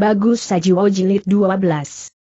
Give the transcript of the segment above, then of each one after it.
Bagus Sajiwo Jilid 12.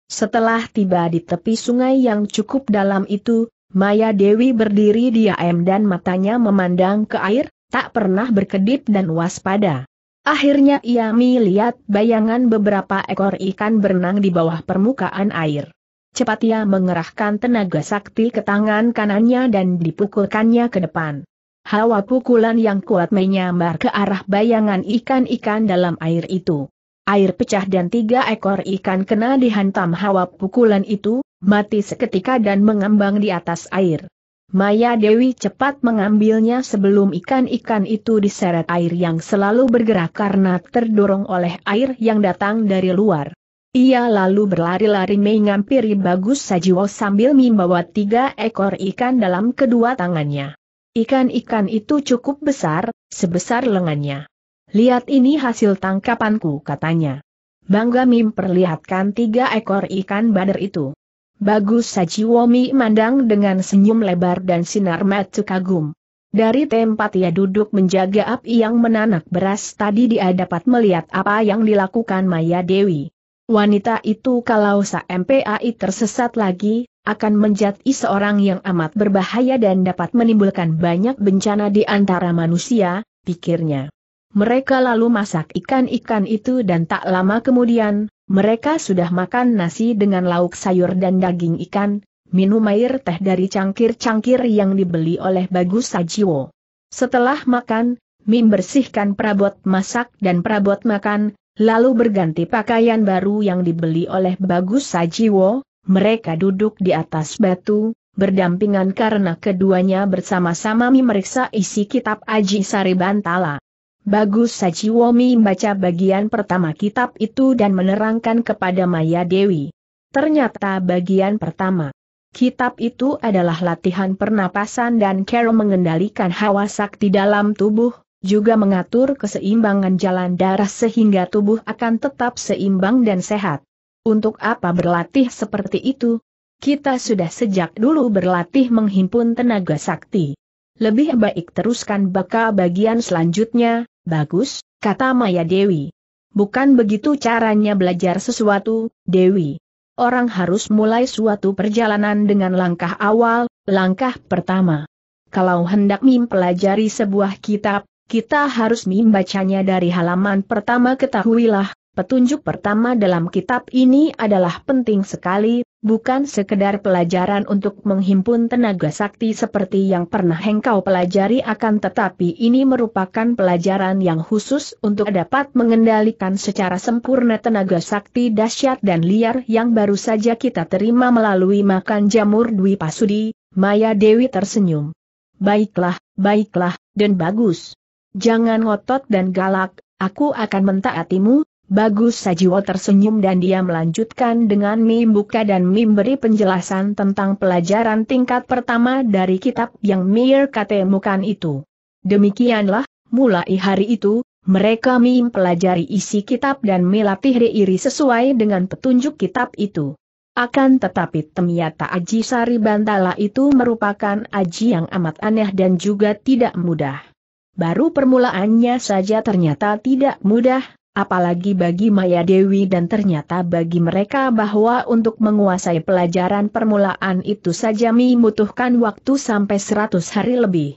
Setelah tiba di tepi sungai yang cukup dalam itu, Maya Dewi berdiri di diam dan matanya memandang ke air, tak pernah berkedip dan waspada. Akhirnya ia melihat bayangan beberapa ekor ikan berenang di bawah permukaan air. Cepat ia mengerahkan tenaga sakti ke tangan kanannya dan dipukulkannya ke depan. Hawa pukulan yang kuat menyambar ke arah bayangan ikan-ikan dalam air itu air pecah dan tiga ekor ikan kena dihantam hawa pukulan itu, mati seketika dan mengembang di atas air. Maya Dewi cepat mengambilnya sebelum ikan-ikan itu diseret air yang selalu bergerak karena terdorong oleh air yang datang dari luar. Ia lalu berlari-lari mengampiri Bagus Sajiwo sambil membawa tiga ekor ikan dalam kedua tangannya. Ikan-ikan itu cukup besar, sebesar lengannya. Lihat ini hasil tangkapanku katanya. Bangga Mim perlihatkan tiga ekor ikan badar itu. Bagus Sajiwomi mandang dengan senyum lebar dan sinar mata kagum. Dari tempat ia duduk menjaga api yang menanak beras tadi dia dapat melihat apa yang dilakukan Maya Dewi. Wanita itu kalau sampai MPAI tersesat lagi, akan menjadi seorang yang amat berbahaya dan dapat menimbulkan banyak bencana di antara manusia, pikirnya. Mereka lalu masak ikan-ikan itu dan tak lama kemudian, mereka sudah makan nasi dengan lauk sayur dan daging ikan, minum air teh dari cangkir-cangkir yang dibeli oleh Bagus Sajiwo. Setelah makan, Mim bersihkan perabot masak dan perabot makan, lalu berganti pakaian baru yang dibeli oleh Bagus Sajiwo, mereka duduk di atas batu, berdampingan karena keduanya bersama-sama memeriksa isi kitab Aji Sari Bantala. Bagus Saji Womi membaca bagian pertama kitab itu dan menerangkan kepada Maya Dewi. Ternyata bagian pertama. Kitab itu adalah latihan pernapasan dan Carol mengendalikan hawa sakti dalam tubuh, juga mengatur keseimbangan jalan darah sehingga tubuh akan tetap seimbang dan sehat. Untuk apa berlatih seperti itu? Kita sudah sejak dulu berlatih menghimpun tenaga sakti. Lebih baik teruskan baka bagian selanjutnya, Bagus, kata Maya Dewi. Bukan begitu caranya belajar sesuatu, Dewi. Orang harus mulai suatu perjalanan dengan langkah awal, langkah pertama. Kalau hendak mempelajari sebuah kitab, kita harus membacanya dari halaman pertama ketahuilah, Petunjuk pertama dalam kitab ini adalah penting sekali, bukan sekedar pelajaran untuk menghimpun tenaga sakti seperti yang pernah engkau pelajari akan tetapi ini merupakan pelajaran yang khusus untuk dapat mengendalikan secara sempurna tenaga sakti dahsyat dan liar yang baru saja kita terima melalui makan jamur Dwi Pasudi, Maya Dewi tersenyum. Baiklah, baiklah, dan bagus. Jangan ngotot dan galak, aku akan mentaatimu, Bagus Sajiwo tersenyum dan dia melanjutkan dengan mim buka dan mim beri penjelasan tentang pelajaran tingkat pertama dari kitab yang Mir katemukan itu. Demikianlah, mulai hari itu, mereka mim pelajari isi kitab dan melatih reiri sesuai dengan petunjuk kitab itu. Akan tetapi ternyata Aji Sari Bantala itu merupakan Aji yang amat aneh dan juga tidak mudah. Baru permulaannya saja ternyata tidak mudah, apalagi bagi Maya Dewi dan ternyata bagi mereka bahwa untuk menguasai pelajaran permulaan itu saja membutuhkan waktu sampai 100 hari lebih.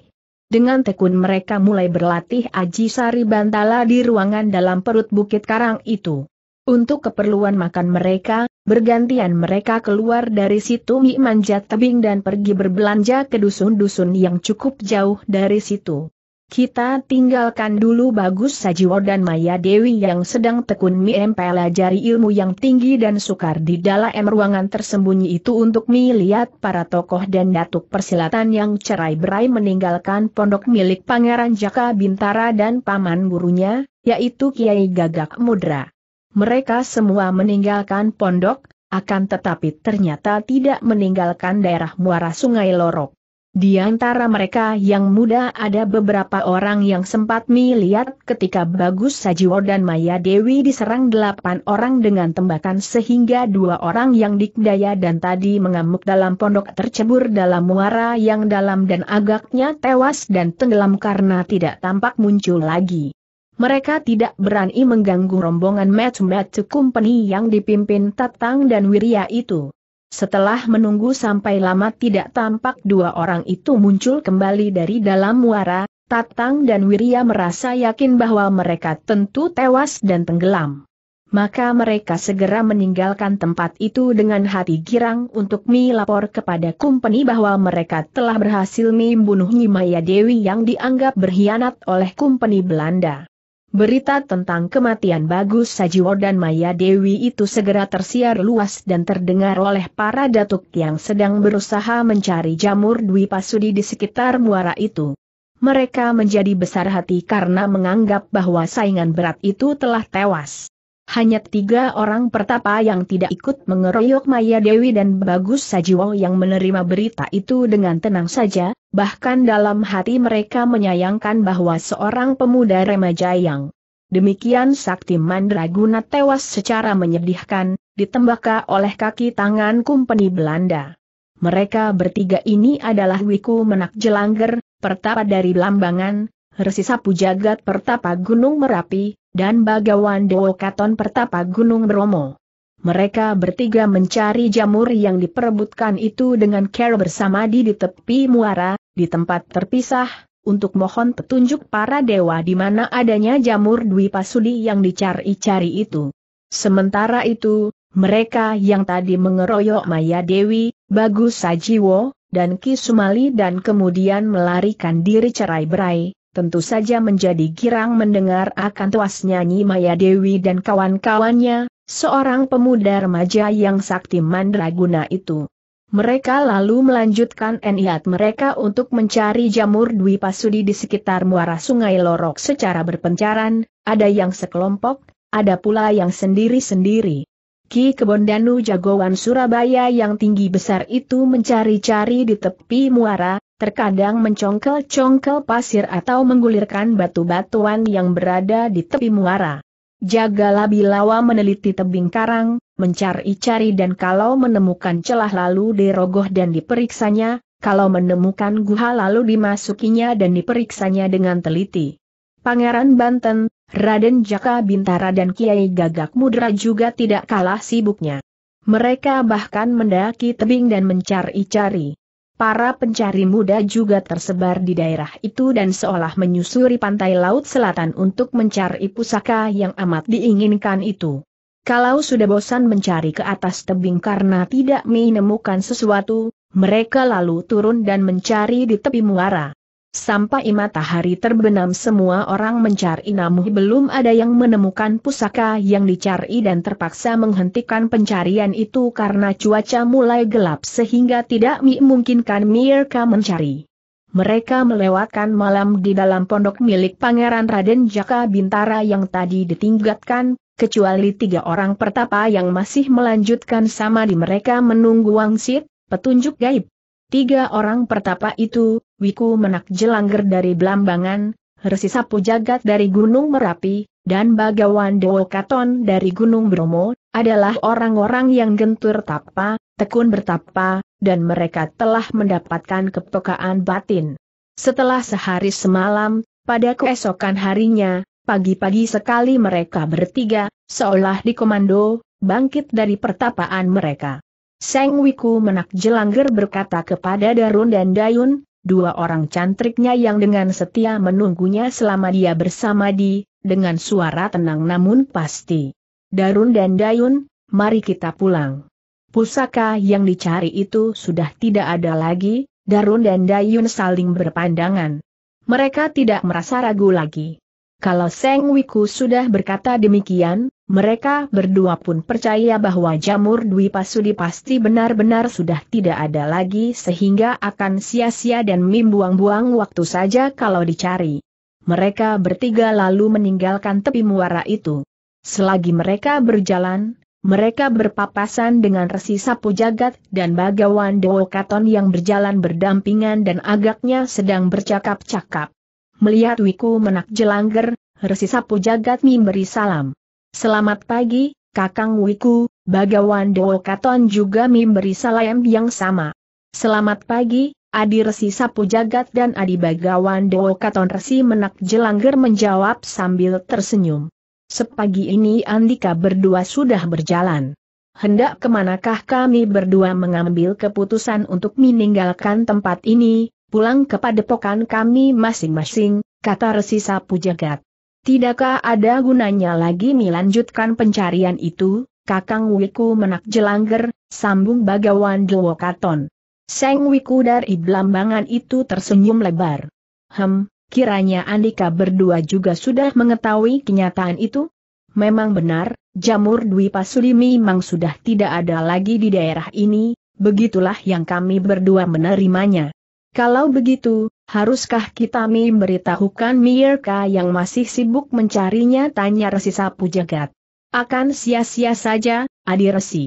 Dengan tekun mereka mulai berlatih Aji Sari Bantala di ruangan dalam perut Bukit Karang itu. Untuk keperluan makan mereka, bergantian mereka keluar dari situ Mi manjat tebing dan pergi berbelanja ke dusun-dusun yang cukup jauh dari situ. Kita tinggalkan dulu Bagus Sajiwo dan Maya Dewi yang sedang tekun mempelajari ilmu yang tinggi dan sukar di dalam ruangan tersembunyi itu untuk melihat para tokoh dan datuk persilatan yang cerai-berai meninggalkan pondok milik Pangeran Jaka Bintara dan paman gurunya, yaitu Kiai Gagak Mudra. Mereka semua meninggalkan pondok, akan tetapi ternyata tidak meninggalkan daerah muara Sungai Lorok. Di antara mereka yang muda ada beberapa orang yang sempat melihat ketika Bagus Sajiwo dan Maya Dewi diserang delapan orang dengan tembakan sehingga dua orang yang dikdaya dan tadi mengamuk dalam pondok tercebur dalam muara yang dalam dan agaknya tewas dan tenggelam karena tidak tampak muncul lagi. Mereka tidak berani mengganggu rombongan match Company yang dipimpin Tatang dan Wirya itu. Setelah menunggu sampai lama tidak tampak dua orang itu muncul kembali dari dalam muara, Tatang dan Wirya merasa yakin bahwa mereka tentu tewas dan tenggelam. Maka mereka segera meninggalkan tempat itu dengan hati girang untuk lapor kepada kumpeni bahwa mereka telah berhasil membunuh Nyimaya Dewi yang dianggap berkhianat oleh kumpeni Belanda. Berita tentang kematian Bagus Sajiwo dan Maya Dewi itu segera tersiar luas dan terdengar oleh para datuk yang sedang berusaha mencari jamur Dwi Pasudi di sekitar muara itu. Mereka menjadi besar hati karena menganggap bahwa saingan berat itu telah tewas. Hanya tiga orang pertapa yang tidak ikut mengeroyok Maya Dewi dan Bagus Sajiwo yang menerima berita itu dengan tenang saja, Bahkan dalam hati mereka menyayangkan bahwa seorang pemuda remaja yang demikian sakti mandraguna tewas secara menyedihkan, ditembaka oleh kaki tangan kumpeni Belanda. Mereka bertiga ini adalah Wiku Menak Jelangger, Pertapa dari Lambangan, Resisa Pujagat Pertapa Gunung Merapi, dan Bagawan Dewo Pertapa Gunung Bromo. Mereka bertiga mencari jamur yang diperebutkan itu dengan care bersama di tepi muara, di tempat terpisah, untuk mohon petunjuk para dewa di mana adanya jamur Dwi Pasudi yang dicari-cari itu. Sementara itu, mereka yang tadi mengeroyok Maya Dewi, Bagus Sajiwo, dan Ki Sumali dan kemudian melarikan diri cerai-berai, tentu saja menjadi girang mendengar akan tuas nyanyi Maya Dewi dan kawan-kawannya, seorang pemuda remaja yang sakti mandraguna itu. Mereka lalu melanjutkan niat mereka untuk mencari jamur Dwi Pasudi di sekitar muara sungai Lorok secara berpencaran, ada yang sekelompok, ada pula yang sendiri-sendiri. Ki kebondanu jagoan Surabaya yang tinggi besar itu mencari-cari di tepi muara, terkadang mencongkel-congkel pasir atau menggulirkan batu-batuan yang berada di tepi muara. Jagalah Bilawa meneliti tebing karang, mencari-cari dan kalau menemukan celah lalu dirogoh dan diperiksanya, kalau menemukan guha lalu dimasukinya dan diperiksanya dengan teliti. Pangeran Banten, Raden Jaka Bintara dan Kiai Gagak Mudra juga tidak kalah sibuknya. Mereka bahkan mendaki tebing dan mencari-cari. Para pencari muda juga tersebar di daerah itu dan seolah menyusuri pantai laut selatan untuk mencari pusaka yang amat diinginkan itu. Kalau sudah bosan mencari ke atas tebing karena tidak menemukan sesuatu, mereka lalu turun dan mencari di tepi muara. Sampai matahari terbenam semua orang mencari namun belum ada yang menemukan pusaka yang dicari dan terpaksa menghentikan pencarian itu karena cuaca mulai gelap sehingga tidak memungkinkan mereka mencari. Mereka melewatkan malam di dalam pondok milik Pangeran Raden Jaka Bintara yang tadi ditinggalkan, kecuali tiga orang pertapa yang masih melanjutkan sama di mereka menunggu wangsit, petunjuk gaib. Tiga orang pertapa itu, Wiku Menak Jelangger dari Belambangan, Resi Sapu Jagat dari Gunung Merapi, dan Bagawan Dewo Katon dari Gunung Bromo, adalah orang-orang yang gentur tapa, tekun bertapa, dan mereka telah mendapatkan kepekaan batin. Setelah sehari semalam, pada keesokan harinya, pagi-pagi sekali mereka bertiga, seolah dikomando, bangkit dari pertapaan mereka. Seng Wiku menak jelangger berkata kepada Darun dan Dayun, dua orang cantriknya yang dengan setia menunggunya selama dia bersama di, dengan suara tenang namun pasti. Darun dan Dayun, mari kita pulang. Pusaka yang dicari itu sudah tidak ada lagi, Darun dan Dayun saling berpandangan. Mereka tidak merasa ragu lagi. Kalau Seng Wiku sudah berkata demikian, mereka berdua pun percaya bahwa jamur Dwi Pasudi pasti benar-benar sudah tidak ada lagi sehingga akan sia-sia dan membuang-buang waktu saja kalau dicari. Mereka bertiga lalu meninggalkan tepi muara itu. Selagi mereka berjalan, mereka berpapasan dengan resi sapu jagat dan bagawan Dewokaton yang berjalan berdampingan dan agaknya sedang bercakap-cakap. Melihat Wiku menak jelangger, resi sapu jagat memberi salam. Selamat pagi, Kakang Wiku, Bagawan Dewo Katon juga memberi salam yang sama. Selamat pagi, Adi Resi Sapu Jagat dan Adi Bagawan Dewo Katon Resi Menak Jelangger menjawab sambil tersenyum. Sepagi ini Andika berdua sudah berjalan. Hendak kemanakah kami berdua mengambil keputusan untuk meninggalkan tempat ini, pulang kepada padepokan kami masing-masing, kata Resi Sapu Jagat. Tidakkah ada gunanya lagi melanjutkan pencarian itu? Kakang Wiku menak jelangger, sambung bagawan Dewokaton. Seng Wiku dari belambangan itu tersenyum lebar. Hem, kiranya Andika berdua juga sudah mengetahui kenyataan itu? Memang benar, jamur Dwi Pasuli memang sudah tidak ada lagi di daerah ini, begitulah yang kami berdua menerimanya. Kalau begitu, Haruskah kita memberitahukan Mirka yang masih sibuk mencarinya tanya resi sapu jagat. Akan sia-sia saja, Adi Resi.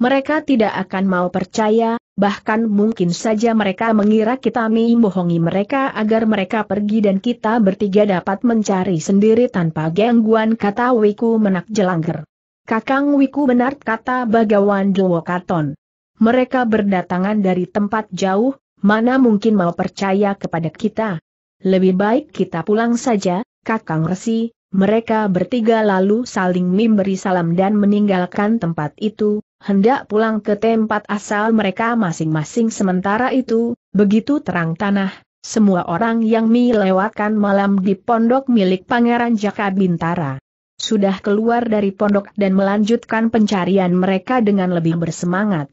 Mereka tidak akan mau percaya, bahkan mungkin saja mereka mengira kita membohongi mereka agar mereka pergi dan kita bertiga dapat mencari sendiri tanpa gangguan kata Wiku menak jelangger. Kakang Wiku benar kata Bagawan Dewokaton. Mereka berdatangan dari tempat jauh, mana mungkin mau percaya kepada kita. Lebih baik kita pulang saja, Kakang Resi, mereka bertiga lalu saling memberi salam dan meninggalkan tempat itu, hendak pulang ke tempat asal mereka masing-masing sementara itu, begitu terang tanah, semua orang yang melewatkan malam di pondok milik Pangeran Jaka Bintara. Sudah keluar dari pondok dan melanjutkan pencarian mereka dengan lebih bersemangat.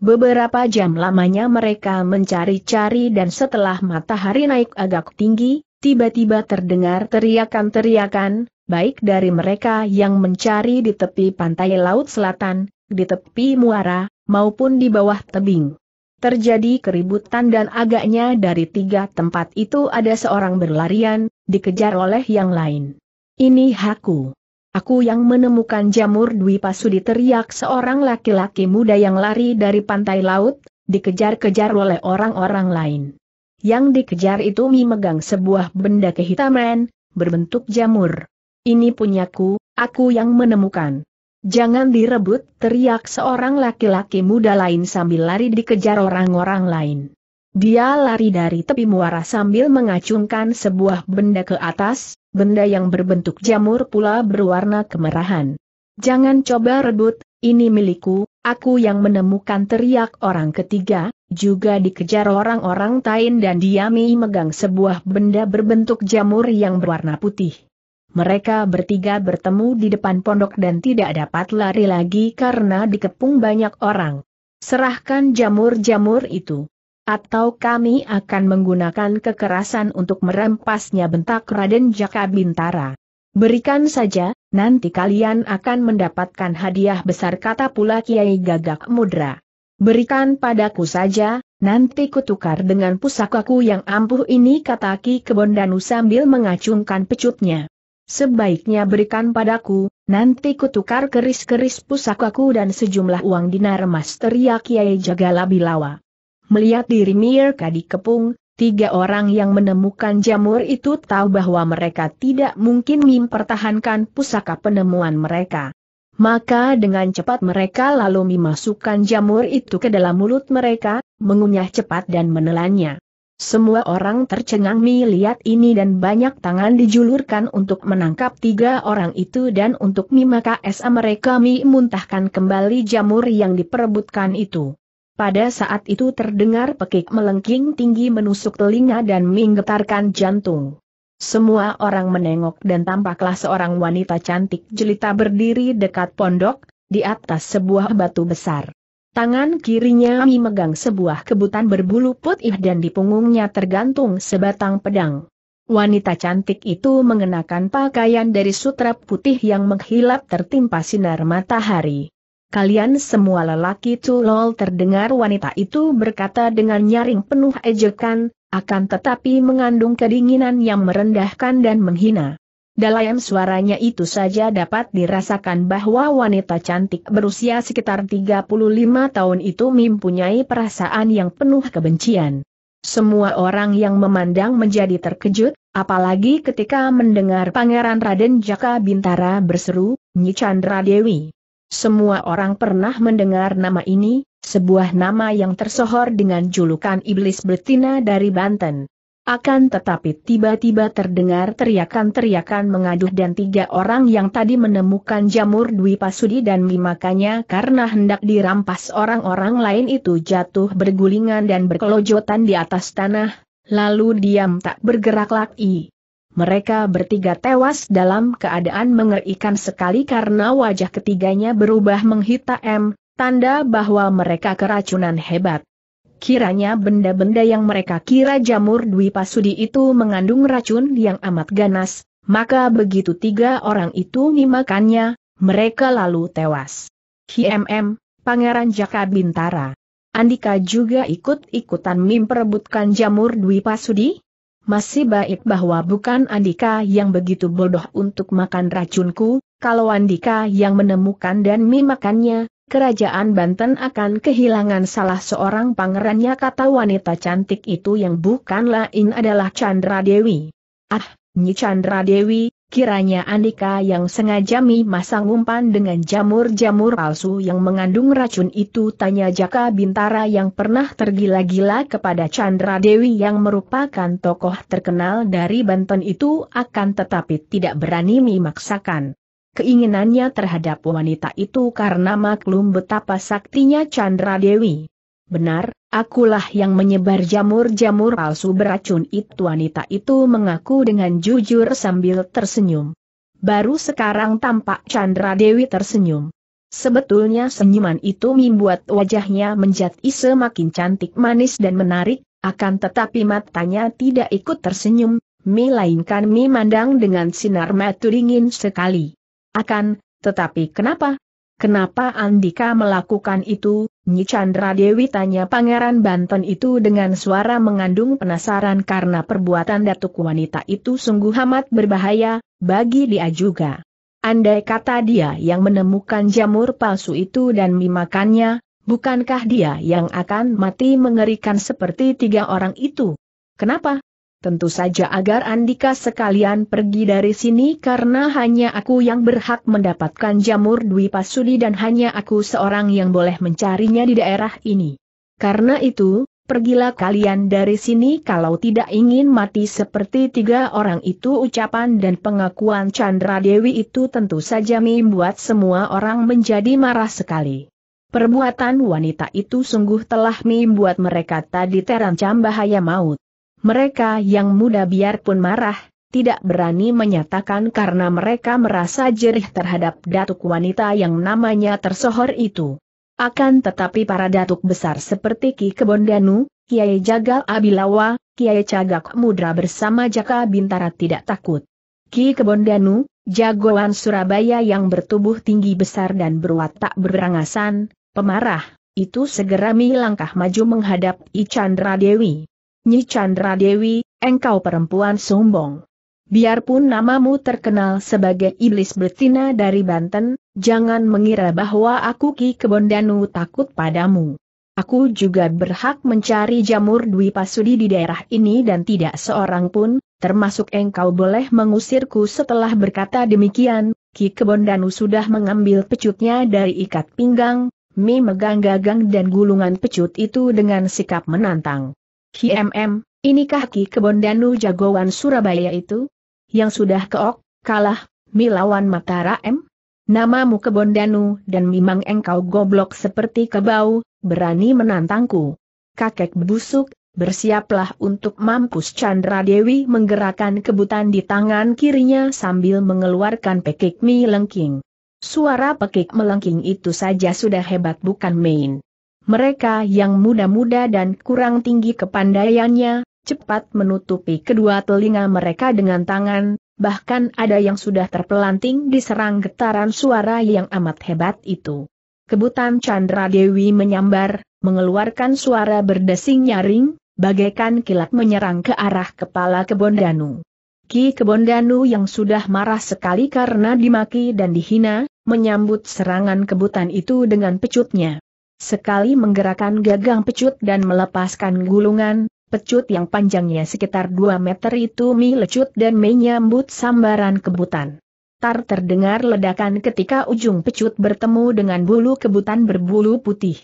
Beberapa jam lamanya mereka mencari-cari dan setelah matahari naik agak tinggi, tiba-tiba terdengar teriakan-teriakan, baik dari mereka yang mencari di tepi pantai laut selatan, di tepi muara, maupun di bawah tebing. Terjadi keributan dan agaknya dari tiga tempat itu ada seorang berlarian, dikejar oleh yang lain. Ini Haku. Aku yang menemukan jamur Dwi Pasudi teriak seorang laki-laki muda yang lari dari pantai laut, dikejar-kejar oleh orang-orang lain. Yang dikejar itu memegang sebuah benda kehitaman, berbentuk jamur. Ini punyaku, aku yang menemukan. Jangan direbut, teriak seorang laki-laki muda lain sambil lari dikejar orang-orang lain. Dia lari dari tepi muara sambil mengacungkan sebuah benda ke atas, benda yang berbentuk jamur pula berwarna kemerahan. Jangan coba rebut, ini milikku, aku yang menemukan teriak orang ketiga, juga dikejar orang-orang Tain dan Diami megang sebuah benda berbentuk jamur yang berwarna putih. Mereka bertiga bertemu di depan pondok dan tidak dapat lari lagi karena dikepung banyak orang. Serahkan jamur-jamur itu. Atau kami akan menggunakan kekerasan untuk merempasnya bentak Raden Jaka Bintara. Berikan saja, nanti kalian akan mendapatkan hadiah besar kata pula Kiai Gagak Mudra. Berikan padaku saja, nanti kutukar dengan pusakaku yang ampuh ini kata Ki Kebondanu sambil mengacungkan pecutnya. Sebaiknya berikan padaku, nanti kutukar keris-keris pusakaku dan sejumlah uang dinar emas teriak Kiai Jagalabilawa. Melihat diri Mirka dikepung, tiga orang yang menemukan jamur itu tahu bahwa mereka tidak mungkin mempertahankan pusaka penemuan mereka. Maka dengan cepat mereka lalu memasukkan jamur itu ke dalam mulut mereka, mengunyah cepat dan menelannya. Semua orang tercengang melihat ini dan banyak tangan dijulurkan untuk menangkap tiga orang itu dan untuk mimaka esa mereka mi muntahkan kembali jamur yang diperebutkan itu. Pada saat itu terdengar pekik melengking tinggi menusuk telinga dan menggetarkan jantung. Semua orang menengok dan tampaklah seorang wanita cantik jelita berdiri dekat pondok, di atas sebuah batu besar. Tangan kirinya memegang sebuah kebutan berbulu putih dan di punggungnya tergantung sebatang pedang. Wanita cantik itu mengenakan pakaian dari sutra putih yang menghilap tertimpa sinar matahari. Kalian semua lelaki tulol terdengar wanita itu berkata dengan nyaring penuh ejekan, akan tetapi mengandung kedinginan yang merendahkan dan menghina. Dalam suaranya itu saja dapat dirasakan bahwa wanita cantik berusia sekitar 35 tahun itu mempunyai perasaan yang penuh kebencian. Semua orang yang memandang menjadi terkejut, apalagi ketika mendengar Pangeran Raden Jaka Bintara berseru, Nyi Chandra Dewi. Semua orang pernah mendengar nama ini, sebuah nama yang tersohor dengan julukan Iblis Betina dari Banten. Akan tetapi tiba-tiba terdengar teriakan-teriakan mengaduh dan tiga orang yang tadi menemukan jamur Dwi Pasudi dan memakannya karena hendak dirampas orang-orang lain itu jatuh bergulingan dan berkelojotan di atas tanah, lalu diam tak bergerak lagi mereka bertiga tewas dalam keadaan mengerikan sekali karena wajah ketiganya berubah menghitam, tanda bahwa mereka keracunan hebat. Kiranya benda-benda yang mereka kira jamur Dwi Pasudi itu mengandung racun yang amat ganas, maka begitu tiga orang itu memakannya, mereka lalu tewas. HMM, Pangeran Jaka Bintara. Andika juga ikut-ikutan memperebutkan jamur Dwi Pasudi? masih baik bahwa bukan Andika yang begitu bodoh untuk makan racunku, kalau Andika yang menemukan dan memakannya, kerajaan Banten akan kehilangan salah seorang pangerannya kata wanita cantik itu yang bukan lain adalah Chandra Dewi. Ah, Nyi Chandra Dewi, Kiranya Andika yang sengaja mi masang umpan dengan jamur-jamur palsu yang mengandung racun itu tanya Jaka Bintara yang pernah tergila-gila kepada Chandra Dewi yang merupakan tokoh terkenal dari Banten itu akan tetapi tidak berani memaksakan. Keinginannya terhadap wanita itu karena maklum betapa saktinya Chandra Dewi. Benar, akulah yang menyebar jamur-jamur palsu beracun itu wanita itu mengaku dengan jujur sambil tersenyum. Baru sekarang tampak Chandra Dewi tersenyum. Sebetulnya senyuman itu membuat wajahnya menjadi semakin cantik manis dan menarik, akan tetapi matanya tidak ikut tersenyum, melainkan memandang dengan sinar mata dingin sekali. Akan, tetapi kenapa? Kenapa Andika melakukan itu, Nyi Chandra Dewi tanya Pangeran Banten itu dengan suara mengandung penasaran karena perbuatan datuk wanita itu sungguh amat berbahaya, bagi dia juga. Andai kata dia yang menemukan jamur palsu itu dan memakannya, bukankah dia yang akan mati mengerikan seperti tiga orang itu? Kenapa? Tentu saja agar Andika sekalian pergi dari sini karena hanya aku yang berhak mendapatkan jamur Dwi Pasudi dan hanya aku seorang yang boleh mencarinya di daerah ini. Karena itu, pergilah kalian dari sini kalau tidak ingin mati seperti tiga orang itu ucapan dan pengakuan Chandra Dewi itu tentu saja membuat semua orang menjadi marah sekali. Perbuatan wanita itu sungguh telah membuat mereka tadi terancam bahaya maut. Mereka yang muda biarpun marah, tidak berani menyatakan karena mereka merasa jerih terhadap datuk wanita yang namanya tersohor itu. Akan tetapi para datuk besar seperti Ki Kebondanu, Kiai Jagal Abilawa, Kiai Cagak Mudra bersama Jaka Bintara tidak takut. Ki Kebondanu, jagoan Surabaya yang bertubuh tinggi besar dan berwatak berangasan, pemarah, itu segera milangkah maju menghadap Ichandra Dewi. Nyi Chandra Dewi, engkau perempuan sombong. Biarpun namamu terkenal sebagai iblis betina dari Banten, jangan mengira bahwa aku Ki Kebondanu takut padamu. Aku juga berhak mencari jamur Dwi Pasudi di daerah ini dan tidak seorang pun, termasuk engkau boleh mengusirku setelah berkata demikian, Ki Kebondanu sudah mengambil pecutnya dari ikat pinggang, Mi megang gagang dan gulungan pecut itu dengan sikap menantang. KMM, inikah Ki Kebon Danu jagoan Surabaya itu? Yang sudah keok, kalah, milawan Matara M? Namamu Kebon Danu dan memang engkau goblok seperti kebau, berani menantangku. Kakek busuk, bersiaplah untuk mampus Chandra Dewi menggerakkan kebutan di tangan kirinya sambil mengeluarkan pekik mi lengking. Suara pekik melengking itu saja sudah hebat bukan main mereka yang muda-muda dan kurang tinggi kepandaiannya, cepat menutupi kedua telinga mereka dengan tangan, bahkan ada yang sudah terpelanting diserang getaran suara yang amat hebat itu. Kebutan Chandra Dewi menyambar, mengeluarkan suara berdesing nyaring, bagaikan kilat menyerang ke arah kepala Kebondanu. Ki Kebondanu yang sudah marah sekali karena dimaki dan dihina, menyambut serangan kebutan itu dengan pecutnya. Sekali menggerakkan gagang pecut dan melepaskan gulungan, pecut yang panjangnya sekitar 2 meter itu melecut dan menyambut sambaran kebutan. Tar terdengar ledakan ketika ujung pecut bertemu dengan bulu kebutan berbulu putih.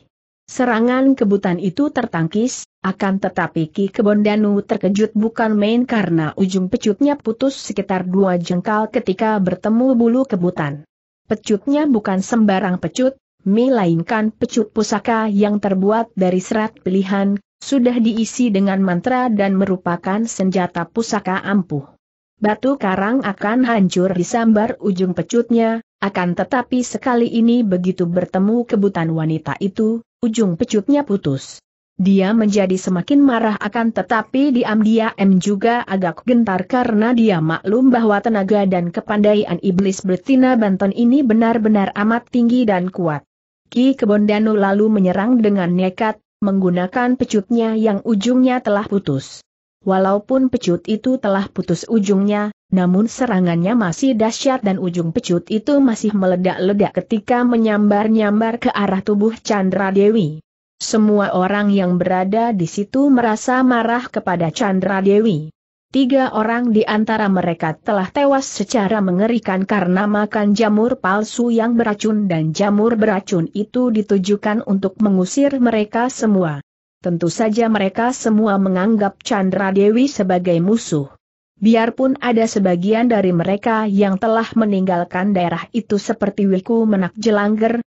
Serangan kebutan itu tertangkis, akan tetapi Ki Kebondanu terkejut bukan main karena ujung pecutnya putus sekitar dua jengkal ketika bertemu bulu kebutan. Pecutnya bukan sembarang pecut, melainkan pecut pusaka yang terbuat dari serat pilihan, sudah diisi dengan mantra dan merupakan senjata pusaka ampuh. Batu karang akan hancur disambar ujung pecutnya, akan tetapi sekali ini begitu bertemu kebutan wanita itu, ujung pecutnya putus. Dia menjadi semakin marah akan tetapi diam m juga agak gentar karena dia maklum bahwa tenaga dan kepandaian iblis bertina Banton ini benar-benar amat tinggi dan kuat. Ki Kebondanu lalu menyerang dengan nekat, menggunakan pecutnya yang ujungnya telah putus. Walaupun pecut itu telah putus ujungnya, namun serangannya masih dahsyat dan ujung pecut itu masih meledak-ledak ketika menyambar-nyambar ke arah tubuh Chandra Dewi. Semua orang yang berada di situ merasa marah kepada Chandra Dewi. Tiga orang di antara mereka telah tewas secara mengerikan karena makan jamur palsu yang beracun dan jamur beracun itu ditujukan untuk mengusir mereka semua. Tentu saja mereka semua menganggap Chandra Dewi sebagai musuh. Biarpun ada sebagian dari mereka yang telah meninggalkan daerah itu seperti Wiku Menak Jelangger,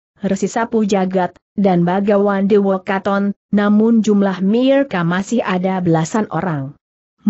Sapu Jagat, dan Bagawan Dewokaton, namun jumlah Mirka masih ada belasan orang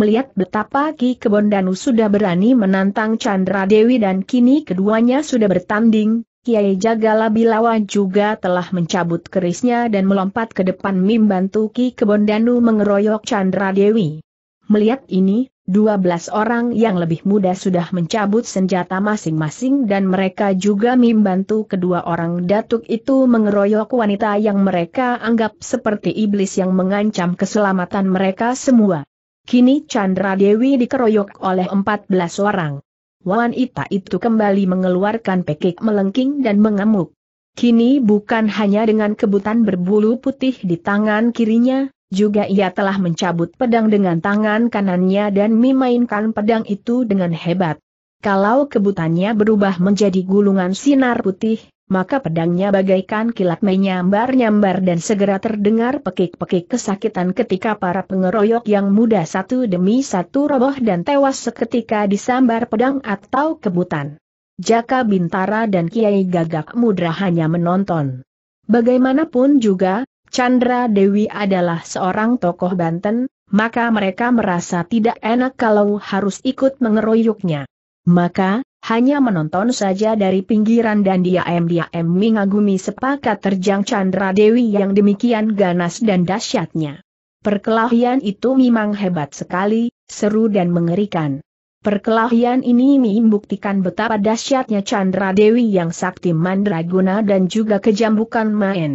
melihat betapa Ki Kebondanu sudah berani menantang Chandra Dewi dan kini keduanya sudah bertanding, Kiai Jagala Bilawa juga telah mencabut kerisnya dan melompat ke depan membantu Ki Kebondanu mengeroyok Chandra Dewi. Melihat ini, 12 orang yang lebih muda sudah mencabut senjata masing-masing dan mereka juga membantu kedua orang datuk itu mengeroyok wanita yang mereka anggap seperti iblis yang mengancam keselamatan mereka semua. Kini Chandra Dewi dikeroyok oleh 14 orang. Wanita itu kembali mengeluarkan pekik melengking dan mengamuk. Kini bukan hanya dengan kebutan berbulu putih di tangan kirinya, juga ia telah mencabut pedang dengan tangan kanannya dan memainkan pedang itu dengan hebat. Kalau kebutannya berubah menjadi gulungan sinar putih, maka pedangnya bagaikan kilat menyambar-nyambar dan segera terdengar pekik-pekik kesakitan ketika para pengeroyok yang muda satu demi satu roboh dan tewas seketika disambar pedang atau kebutan. Jaka Bintara dan Kiai Gagak Mudra hanya menonton. Bagaimanapun juga, Chandra Dewi adalah seorang tokoh Banten, maka mereka merasa tidak enak kalau harus ikut mengeroyoknya. Maka, hanya menonton saja dari pinggiran dan dia diam mengagumi sepakat terjang Chandra Dewi yang demikian ganas dan dahsyatnya. Perkelahian itu memang hebat sekali, seru dan mengerikan. Perkelahian ini membuktikan betapa dahsyatnya Chandra Dewi yang sakti mandraguna dan juga kejam bukan main.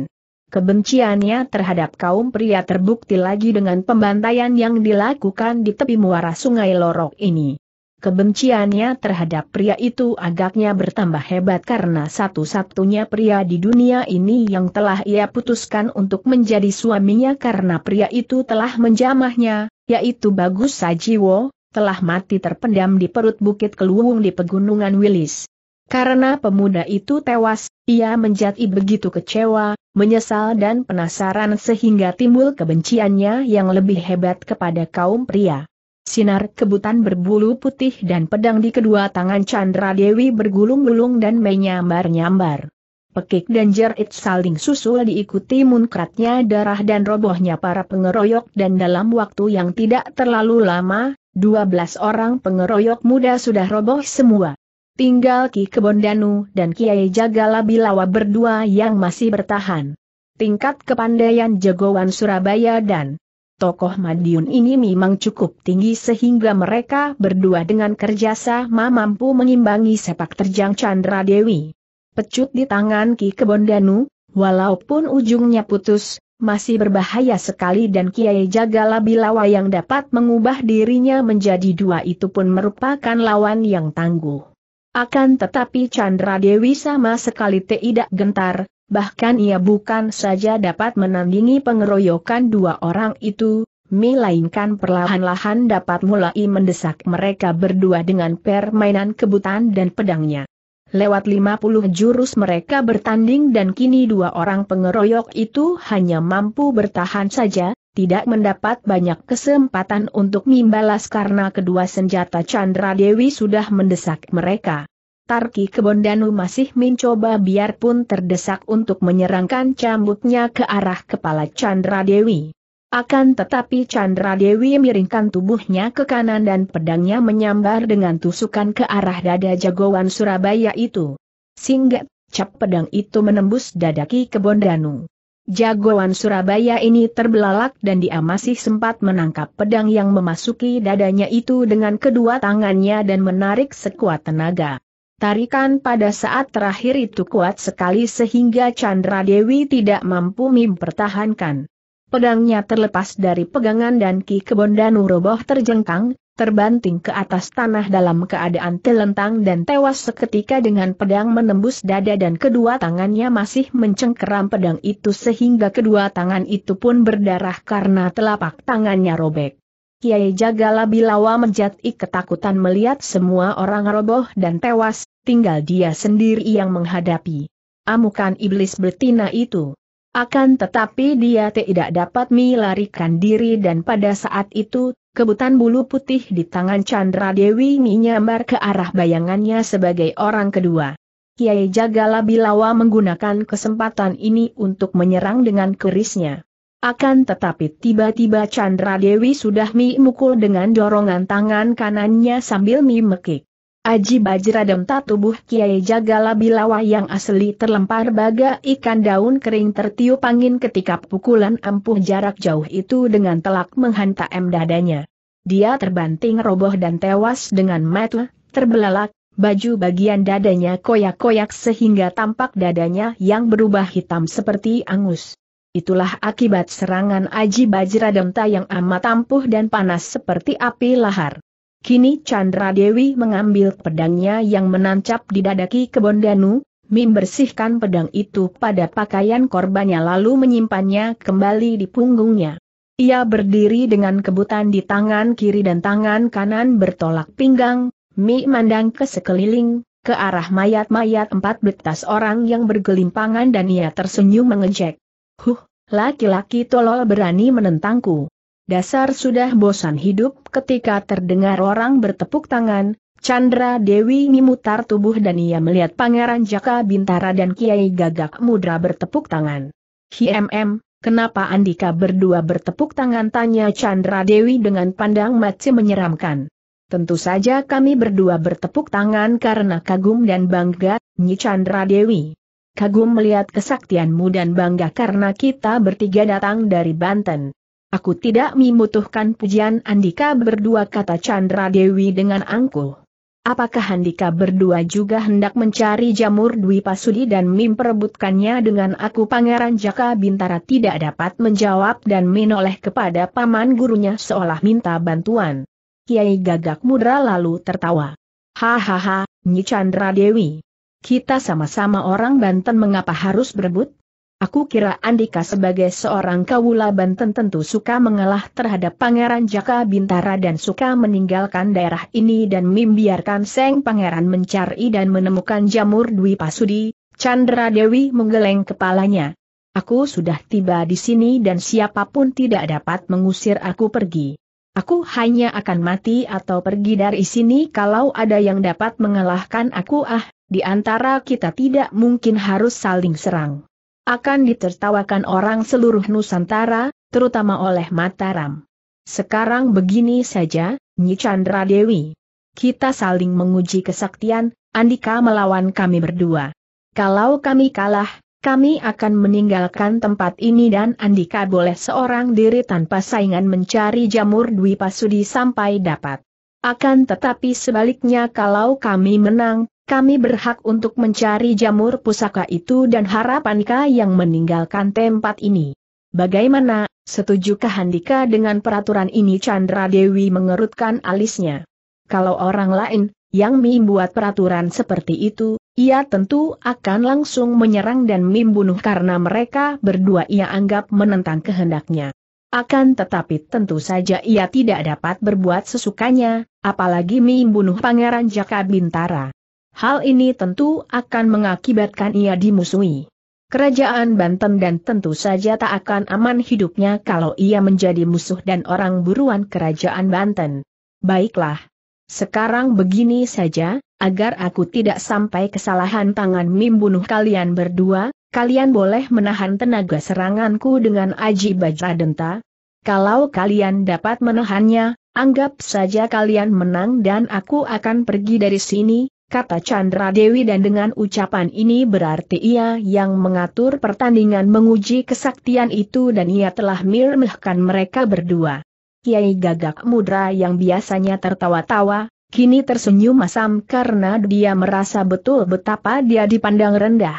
Kebenciannya terhadap kaum pria terbukti lagi dengan pembantaian yang dilakukan di tepi muara sungai Lorok ini. Kebenciannya terhadap pria itu agaknya bertambah hebat karena satu-satunya pria di dunia ini yang telah ia putuskan untuk menjadi suaminya karena pria itu telah menjamahnya, yaitu Bagus Sajiwo, telah mati terpendam di perut Bukit Keluwung di Pegunungan Wilis. Karena pemuda itu tewas, ia menjadi begitu kecewa, menyesal dan penasaran sehingga timbul kebenciannya yang lebih hebat kepada kaum pria. Sinar kebutan berbulu putih dan pedang di kedua tangan Chandra Dewi bergulung-gulung dan menyambar-nyambar. Pekik dan jerit saling susul diikuti munkratnya darah dan robohnya para pengeroyok dan dalam waktu yang tidak terlalu lama, 12 orang pengeroyok muda sudah roboh semua. Tinggal Ki Kebondanu dan Kiai Jagala Bilawa berdua yang masih bertahan. Tingkat kepandaian jagoan Surabaya dan Tokoh Madiun ini memang cukup tinggi sehingga mereka berdua dengan kerjasama mampu mengimbangi sepak terjang Chandra Dewi. Pecut di tangan Ki Kebondanu, walaupun ujungnya putus, masih berbahaya sekali dan Kiai Jagala Bilawa yang dapat mengubah dirinya menjadi dua itu pun merupakan lawan yang tangguh. Akan tetapi Chandra Dewi sama sekali tidak gentar, bahkan ia bukan saja dapat menandingi pengeroyokan dua orang itu, melainkan perlahan-lahan dapat mulai mendesak mereka berdua dengan permainan kebutan dan pedangnya. Lewat 50 jurus mereka bertanding dan kini dua orang pengeroyok itu hanya mampu bertahan saja, tidak mendapat banyak kesempatan untuk membalas karena kedua senjata Chandra Dewi sudah mendesak mereka. Tarki Kebondanu masih mencoba biarpun terdesak untuk menyerangkan cambuknya ke arah kepala Chandra Dewi. Akan tetapi Chandra Dewi miringkan tubuhnya ke kanan dan pedangnya menyambar dengan tusukan ke arah dada jagoan Surabaya itu. sehingga cap pedang itu menembus dadaki Kebondanu. Jagoan Surabaya ini terbelalak dan dia masih sempat menangkap pedang yang memasuki dadanya itu dengan kedua tangannya dan menarik sekuat tenaga. Tarikan pada saat terakhir itu kuat sekali sehingga Chandra Dewi tidak mampu mempertahankan. Pedangnya terlepas dari pegangan dan Ki Kebon roboh terjengkang, terbanting ke atas tanah dalam keadaan telentang dan tewas seketika dengan pedang menembus dada dan kedua tangannya masih mencengkeram pedang itu sehingga kedua tangan itu pun berdarah karena telapak tangannya robek. Kiai Jagala Bilawa menjadi ketakutan melihat semua orang roboh dan tewas, tinggal dia sendiri yang menghadapi. Amukan iblis betina itu. Akan tetapi dia tidak dapat melarikan diri dan pada saat itu, kebutan bulu putih di tangan Chandra Dewi menyambar ke arah bayangannya sebagai orang kedua. Kiai Jagala Bilawa menggunakan kesempatan ini untuk menyerang dengan kerisnya. Akan tetapi tiba-tiba Chandra Dewi sudah mi mukul dengan dorongan tangan kanannya sambil mi mekik. Aji Bajrademta tubuh Kiai Jagala Bilawa yang asli terlempar baga ikan daun kering tertiup angin ketika pukulan ampuh jarak jauh itu dengan telak menghantam dadanya. Dia terbanting roboh dan tewas dengan metu, terbelalak, baju bagian dadanya koyak-koyak sehingga tampak dadanya yang berubah hitam seperti angus. Itulah akibat serangan Aji Bajradenta yang amat ampuh dan panas seperti api lahar. Kini Chandra Dewi mengambil pedangnya yang menancap di dadaki kebon Danu, bersihkan pedang itu pada pakaian korbannya lalu menyimpannya kembali di punggungnya. Ia berdiri dengan kebutan di tangan kiri dan tangan kanan bertolak pinggang, Mi mandang ke sekeliling, ke arah mayat-mayat empat belas orang yang bergelimpangan dan ia tersenyum mengejek. Huh, laki-laki tolol berani menentangku. Dasar sudah bosan hidup ketika terdengar orang bertepuk tangan, Chandra Dewi memutar tubuh dan ia melihat Pangeran Jaka Bintara dan Kiai Gagak Mudra bertepuk tangan. HMM, kenapa Andika berdua bertepuk tangan tanya Chandra Dewi dengan pandang mati menyeramkan. Tentu saja kami berdua bertepuk tangan karena kagum dan bangga, Nyi Chandra Dewi kagum melihat kesaktianmu dan bangga karena kita bertiga datang dari Banten. Aku tidak membutuhkan pujian Andika berdua kata Chandra Dewi dengan angkuh. Apakah Andika berdua juga hendak mencari jamur Dwi Pasudi dan memperebutkannya dengan aku Pangeran Jaka Bintara tidak dapat menjawab dan menoleh kepada paman gurunya seolah minta bantuan. Kiai Gagak Mudra lalu tertawa. Hahaha, Nyi Chandra Dewi. Kita sama-sama orang Banten mengapa harus berebut? Aku kira Andika sebagai seorang kawula Banten tentu suka mengalah terhadap Pangeran Jaka Bintara dan suka meninggalkan daerah ini dan membiarkan Seng Pangeran mencari dan menemukan jamur Dwi Pasudi, Chandra Dewi menggeleng kepalanya. Aku sudah tiba di sini dan siapapun tidak dapat mengusir aku pergi. Aku hanya akan mati atau pergi dari sini kalau ada yang dapat mengalahkan aku ah, di antara kita tidak mungkin harus saling serang. Akan ditertawakan orang seluruh Nusantara, terutama oleh Mataram. Sekarang begini saja, Nyi Chandra Dewi. Kita saling menguji kesaktian, Andika melawan kami berdua. Kalau kami kalah, kami akan meninggalkan tempat ini dan Andika boleh seorang diri tanpa saingan mencari jamur Dwi Pasudi sampai dapat. Akan tetapi sebaliknya kalau kami menang, kami berhak untuk mencari jamur pusaka itu dan harapankah yang meninggalkan tempat ini. Bagaimana, setujukah Handika dengan peraturan ini Chandra Dewi mengerutkan alisnya. Kalau orang lain, yang membuat peraturan seperti itu, ia tentu akan langsung menyerang dan membunuh karena mereka berdua ia anggap menentang kehendaknya. Akan tetapi tentu saja ia tidak dapat berbuat sesukanya, apalagi membunuh Pangeran Jaka Bintara. Hal ini tentu akan mengakibatkan ia dimusuhi. Kerajaan Banten dan tentu saja tak akan aman hidupnya kalau ia menjadi musuh dan orang buruan kerajaan Banten. Baiklah. Sekarang begini saja, agar aku tidak sampai kesalahan tangan membunuh kalian berdua, kalian boleh menahan tenaga seranganku dengan Aji Bajradenta. Kalau kalian dapat menahannya, anggap saja kalian menang dan aku akan pergi dari sini, kata Chandra Dewi dan dengan ucapan ini berarti ia yang mengatur pertandingan menguji kesaktian itu dan ia telah meremehkan mereka berdua. Kiai Gagak Mudra yang biasanya tertawa-tawa, kini tersenyum masam karena dia merasa betul betapa dia dipandang rendah.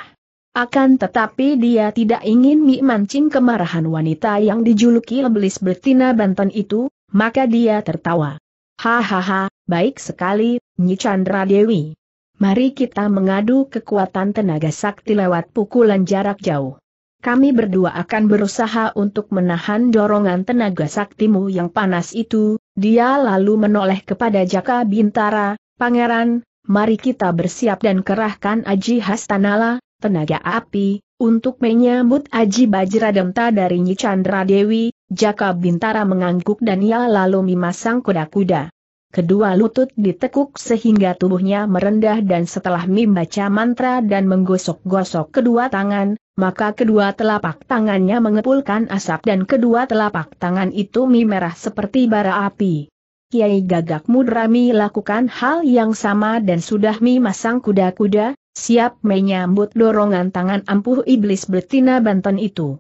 Akan tetapi dia tidak ingin mancing kemarahan wanita yang dijuluki lebelis bertina Banten itu, maka dia tertawa. Hahaha, baik sekali, Nyi Chandra Dewi. Mari kita mengadu kekuatan tenaga sakti lewat pukulan jarak jauh. Kami berdua akan berusaha untuk menahan dorongan tenaga saktimu yang panas itu, dia lalu menoleh kepada Jaka Bintara, Pangeran, mari kita bersiap dan kerahkan Aji Hastanala, tenaga api, untuk menyambut Aji Bajrademta dari Nyi Chandra Dewi, Jaka Bintara mengangguk dan ia lalu memasang kuda-kuda. Kedua lutut ditekuk sehingga tubuhnya merendah dan setelah membaca mantra dan menggosok-gosok kedua tangan, maka kedua telapak tangannya mengepulkan asap dan kedua telapak tangan itu mi merah seperti bara api. Kiai Gagak Mudrami lakukan hal yang sama dan sudah mi masang kuda-kuda, siap menyambut dorongan tangan ampuh iblis betina Banten itu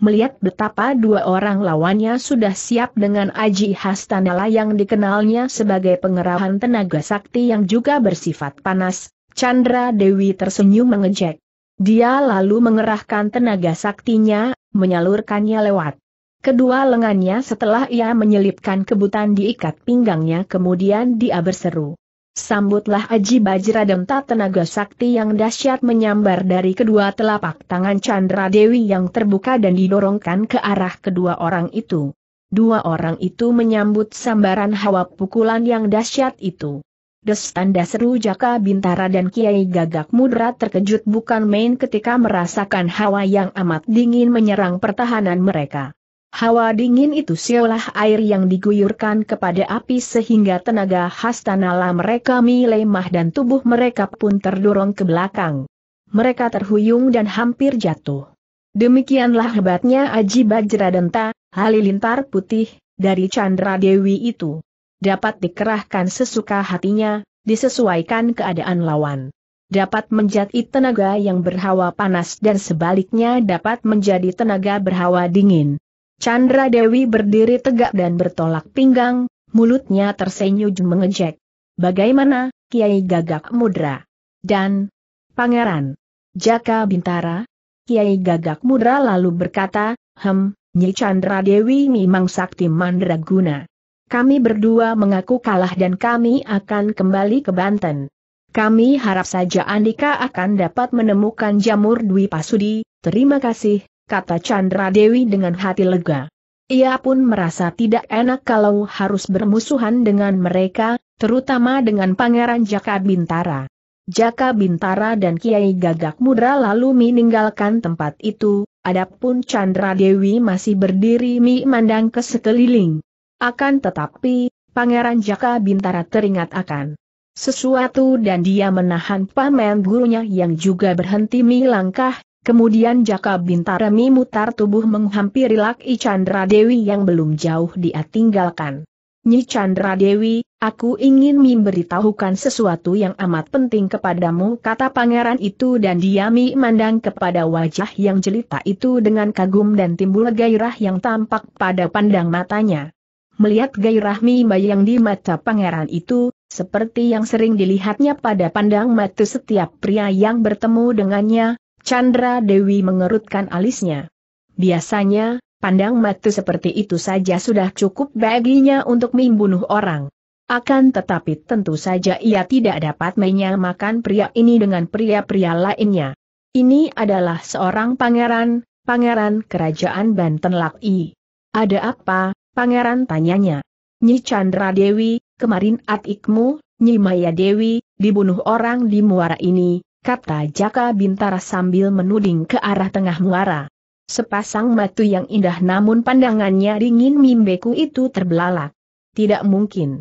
melihat betapa dua orang lawannya sudah siap dengan Aji Hastanala yang dikenalnya sebagai pengerahan tenaga sakti yang juga bersifat panas, Chandra Dewi tersenyum mengejek. Dia lalu mengerahkan tenaga saktinya, menyalurkannya lewat kedua lengannya setelah ia menyelipkan kebutan diikat pinggangnya kemudian dia berseru. Sambutlah Aji Bajra Demta tenaga sakti yang dahsyat menyambar dari kedua telapak tangan Chandra Dewi yang terbuka dan didorongkan ke arah kedua orang itu. Dua orang itu menyambut sambaran hawa pukulan yang dahsyat itu. Des tanda seru Jaka Bintara dan Kiai Gagak Mudra terkejut bukan main ketika merasakan hawa yang amat dingin menyerang pertahanan mereka. Hawa dingin itu seolah air yang diguyurkan kepada api sehingga tenaga khas tanala mereka melemah dan tubuh mereka pun terdorong ke belakang. Mereka terhuyung dan hampir jatuh. Demikianlah hebatnya Aji Bajradenta, halilintar putih, dari Chandra Dewi itu. Dapat dikerahkan sesuka hatinya, disesuaikan keadaan lawan. Dapat menjadi tenaga yang berhawa panas dan sebaliknya dapat menjadi tenaga berhawa dingin. Chandra Dewi berdiri tegak dan bertolak pinggang, mulutnya tersenyum mengejek. Bagaimana, Kiai Gagak Mudra? Dan, Pangeran Jaka Bintara? Kiai Gagak Mudra lalu berkata, Hem, Nyi Chandra Dewi memang sakti mandraguna. Kami berdua mengaku kalah dan kami akan kembali ke Banten. Kami harap saja Andika akan dapat menemukan jamur Dwi Pasudi, terima kasih, kata Chandra Dewi dengan hati lega. Ia pun merasa tidak enak kalau harus bermusuhan dengan mereka, terutama dengan Pangeran Jaka Bintara. Jaka Bintara dan Kiai Gagak Mudra lalu meninggalkan tempat itu, adapun Chandra Dewi masih berdiri memandang ke sekeliling. Akan tetapi, Pangeran Jaka Bintara teringat akan sesuatu dan dia menahan paman gurunya yang juga berhenti melangkah. Kemudian Jaka Bintaremi mutar tubuh menghampiri Laki Chandra Dewi yang belum jauh dia tinggalkan. Nyi Chandra Dewi, aku ingin memberitahukan sesuatu yang amat penting kepadamu kata pangeran itu dan diami mandang kepada wajah yang jelita itu dengan kagum dan timbul gairah yang tampak pada pandang matanya. Melihat gairah mimba yang di mata pangeran itu, seperti yang sering dilihatnya pada pandang mata setiap pria yang bertemu dengannya, Chandra Dewi mengerutkan alisnya. Biasanya, pandang mata seperti itu saja sudah cukup baginya untuk membunuh orang. Akan tetapi tentu saja ia tidak dapat menyamakan pria ini dengan pria-pria lainnya. Ini adalah seorang pangeran, pangeran kerajaan Banten Laki. Ada apa, pangeran tanyanya. Nyi Chandra Dewi, kemarin atikmu, Nyi Maya Dewi, dibunuh orang di muara ini, kata Jaka Bintara sambil menuding ke arah tengah muara. Sepasang matu yang indah namun pandangannya dingin mimbeku itu terbelalak. Tidak mungkin.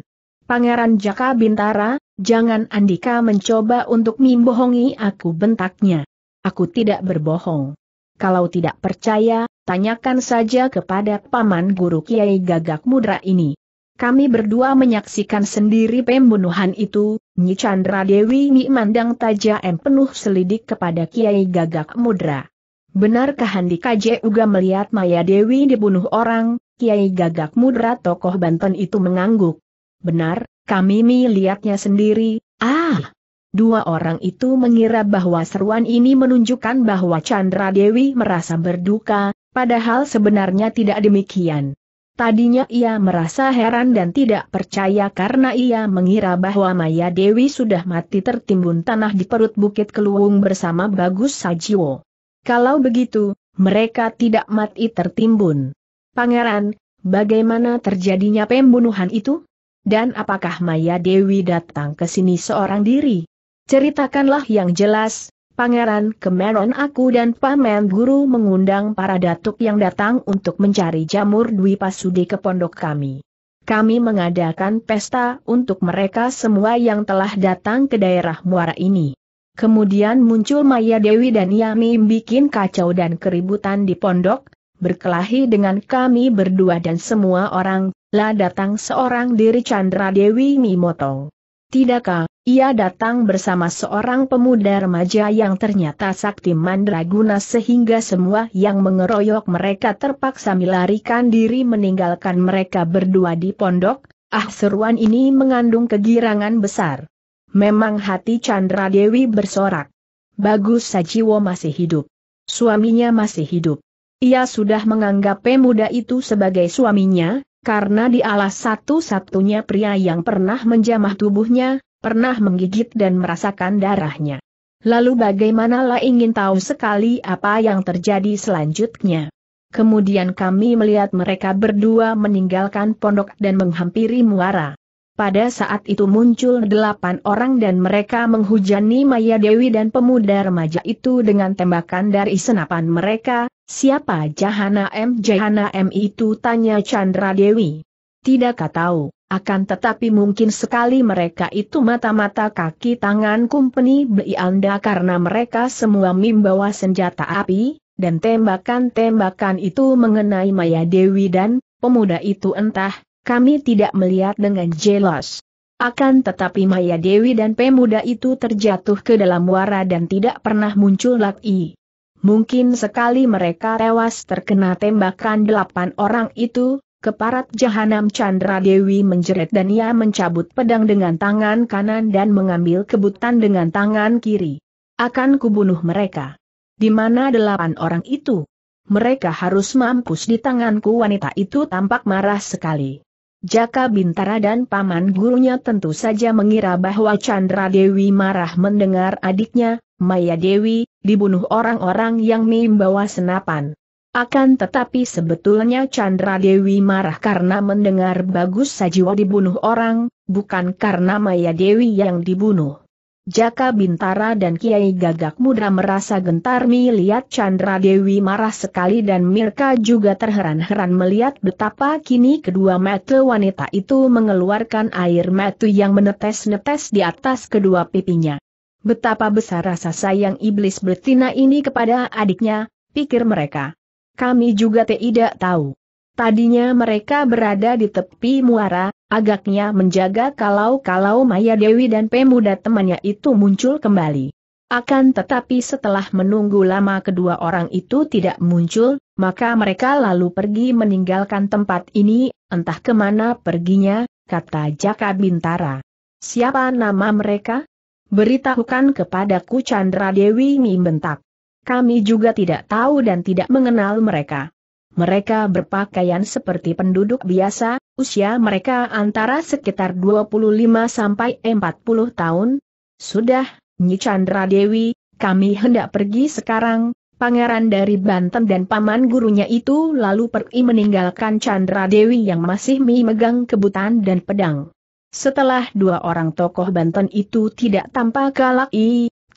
Pangeran Jaka Bintara, jangan Andika mencoba untuk membohongi aku bentaknya. Aku tidak berbohong. Kalau tidak percaya, tanyakan saja kepada Paman Guru Kiai Gagak Mudra ini. Kami berdua menyaksikan sendiri pembunuhan itu, Nyi Chandra Dewi memandang tajam penuh selidik kepada Kiai Gagak Mudra. Benarkah Handi KJ Uga melihat Maya Dewi dibunuh orang, Kiai Gagak Mudra tokoh Banten itu mengangguk. Benar, kami lihatnya sendiri, ah! Dua orang itu mengira bahwa seruan ini menunjukkan bahwa Chandra Dewi merasa berduka, padahal sebenarnya tidak demikian. Tadinya ia merasa heran dan tidak percaya karena ia mengira bahwa Maya Dewi sudah mati tertimbun tanah di perut Bukit Keluung bersama Bagus Sajiwo. Kalau begitu, mereka tidak mati tertimbun. Pangeran, bagaimana terjadinya pembunuhan itu? Dan apakah Maya Dewi datang ke sini seorang diri? Ceritakanlah yang jelas, Pangeran Kemeron aku dan Paman Guru mengundang para datuk yang datang untuk mencari jamur Dwi Pasudi ke pondok kami. Kami mengadakan pesta untuk mereka semua yang telah datang ke daerah muara ini. Kemudian muncul Maya Dewi dan Yami bikin kacau dan keributan di pondok, berkelahi dengan kami berdua dan semua orang, lah datang seorang diri Chandra Dewi Mimoto. Tidakkah ia datang bersama seorang pemuda remaja yang ternyata sakti mandraguna sehingga semua yang mengeroyok mereka terpaksa melarikan diri meninggalkan mereka berdua di pondok, ah seruan ini mengandung kegirangan besar. Memang hati Chandra Dewi bersorak. Bagus Sajiwo masih hidup. Suaminya masih hidup. Ia sudah menganggap pemuda itu sebagai suaminya, karena dialah satu-satunya pria yang pernah menjamah tubuhnya, pernah menggigit dan merasakan darahnya. Lalu bagaimanalah ingin tahu sekali apa yang terjadi selanjutnya. Kemudian kami melihat mereka berdua meninggalkan pondok dan menghampiri muara. Pada saat itu muncul delapan orang dan mereka menghujani Maya Dewi dan pemuda remaja itu dengan tembakan dari senapan mereka, siapa Jahana M? Jahana M itu tanya Chandra Dewi. Tidak tahu? Akan tetapi mungkin sekali mereka itu mata-mata kaki tangan kumpeni BI Anda karena mereka semua membawa senjata api, dan tembakan-tembakan itu mengenai Maya Dewi dan pemuda itu entah, kami tidak melihat dengan jelas. Akan tetapi Maya Dewi dan pemuda itu terjatuh ke dalam wara dan tidak pernah muncul lagi. Mungkin sekali mereka tewas terkena tembakan delapan orang itu, Keparat jahanam Chandra Dewi menjerit dan ia mencabut pedang dengan tangan kanan dan mengambil kebutan dengan tangan kiri. Akan kubunuh mereka. Di mana delapan orang itu? Mereka harus mampus di tanganku wanita itu tampak marah sekali. Jaka Bintara dan paman gurunya tentu saja mengira bahwa Chandra Dewi marah mendengar adiknya, Maya Dewi, dibunuh orang-orang yang membawa senapan. Akan tetapi sebetulnya Chandra Dewi marah karena mendengar Bagus Sajiwa dibunuh orang, bukan karena Maya Dewi yang dibunuh. Jaka Bintara dan Kiai Gagak Muda merasa gentar melihat Chandra Dewi marah sekali dan Mirka juga terheran-heran melihat betapa kini kedua mata wanita itu mengeluarkan air mata yang menetes-netes di atas kedua pipinya. Betapa besar rasa sayang iblis betina ini kepada adiknya, pikir mereka. Kami juga tidak tahu. Tadinya mereka berada di tepi muara, agaknya menjaga kalau-kalau Maya Dewi dan pemuda temannya itu muncul kembali. Akan tetapi setelah menunggu lama kedua orang itu tidak muncul, maka mereka lalu pergi meninggalkan tempat ini, entah kemana perginya, kata Jaka Bintara. Siapa nama mereka? Beritahukan kepadaku Chandra Dewi bentak kami juga tidak tahu dan tidak mengenal mereka. Mereka berpakaian seperti penduduk biasa, usia mereka antara sekitar 25 sampai 40 tahun. Sudah, Nyi Chandra Dewi, kami hendak pergi sekarang, pangeran dari Banten dan paman gurunya itu lalu pergi meninggalkan Chandra Dewi yang masih memegang kebutan dan pedang. Setelah dua orang tokoh Banten itu tidak tampak galak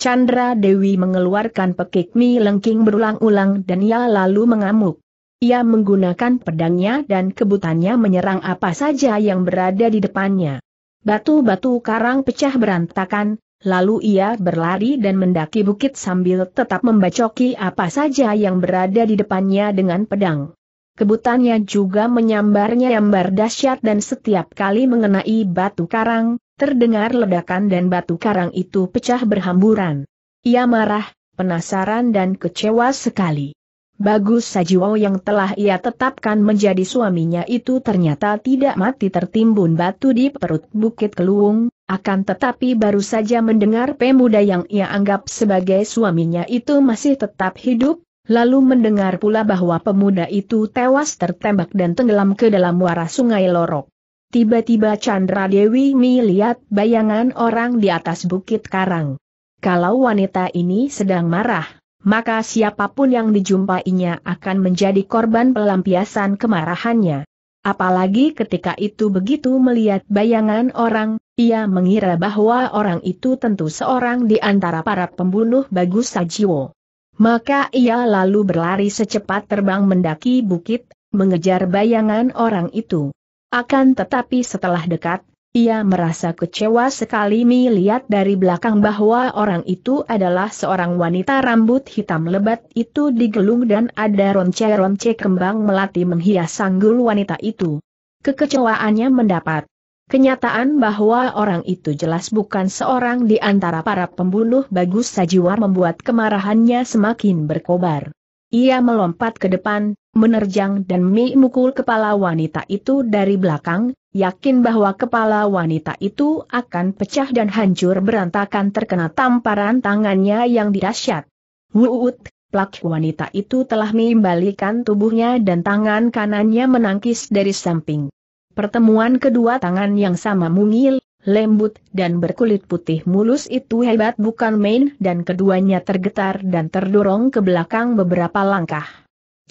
Chandra Dewi mengeluarkan pekik mi lengking berulang-ulang dan ia lalu mengamuk. Ia menggunakan pedangnya dan kebutannya menyerang apa saja yang berada di depannya. Batu-batu karang pecah berantakan, lalu ia berlari dan mendaki bukit sambil tetap membacoki apa saja yang berada di depannya dengan pedang. Kebutannya juga menyambarnya yang dahsyat dan setiap kali mengenai batu karang, Terdengar ledakan dan batu karang itu pecah berhamburan. Ia marah, penasaran dan kecewa sekali. Bagus Sajiwo yang telah ia tetapkan menjadi suaminya itu ternyata tidak mati tertimbun batu di perut Bukit Keluung, akan tetapi baru saja mendengar pemuda yang ia anggap sebagai suaminya itu masih tetap hidup, lalu mendengar pula bahwa pemuda itu tewas tertembak dan tenggelam ke dalam muara sungai Lorok. Tiba-tiba Chandra Dewi melihat bayangan orang di atas bukit karang. Kalau wanita ini sedang marah, maka siapapun yang dijumpainya akan menjadi korban pelampiasan kemarahannya. Apalagi ketika itu begitu melihat bayangan orang, ia mengira bahwa orang itu tentu seorang di antara para pembunuh Bagus Sajiwo. Maka ia lalu berlari secepat terbang mendaki bukit, mengejar bayangan orang itu. Akan tetapi setelah dekat, ia merasa kecewa sekali melihat dari belakang bahwa orang itu adalah seorang wanita rambut hitam lebat itu digelung dan ada ronce-ronce kembang melati menghias sanggul wanita itu. Kekecewaannya mendapat. Kenyataan bahwa orang itu jelas bukan seorang di antara para pembunuh bagus sajiwar membuat kemarahannya semakin berkobar. Ia melompat ke depan, menerjang dan memukul kepala wanita itu dari belakang, yakin bahwa kepala wanita itu akan pecah dan hancur berantakan terkena tamparan tangannya yang dirasyat. Wuut, plak wanita itu telah mengembalikan tubuhnya dan tangan kanannya menangkis dari samping. Pertemuan kedua tangan yang sama mungil, lembut dan berkulit putih mulus itu hebat bukan main dan keduanya tergetar dan terdorong ke belakang beberapa langkah.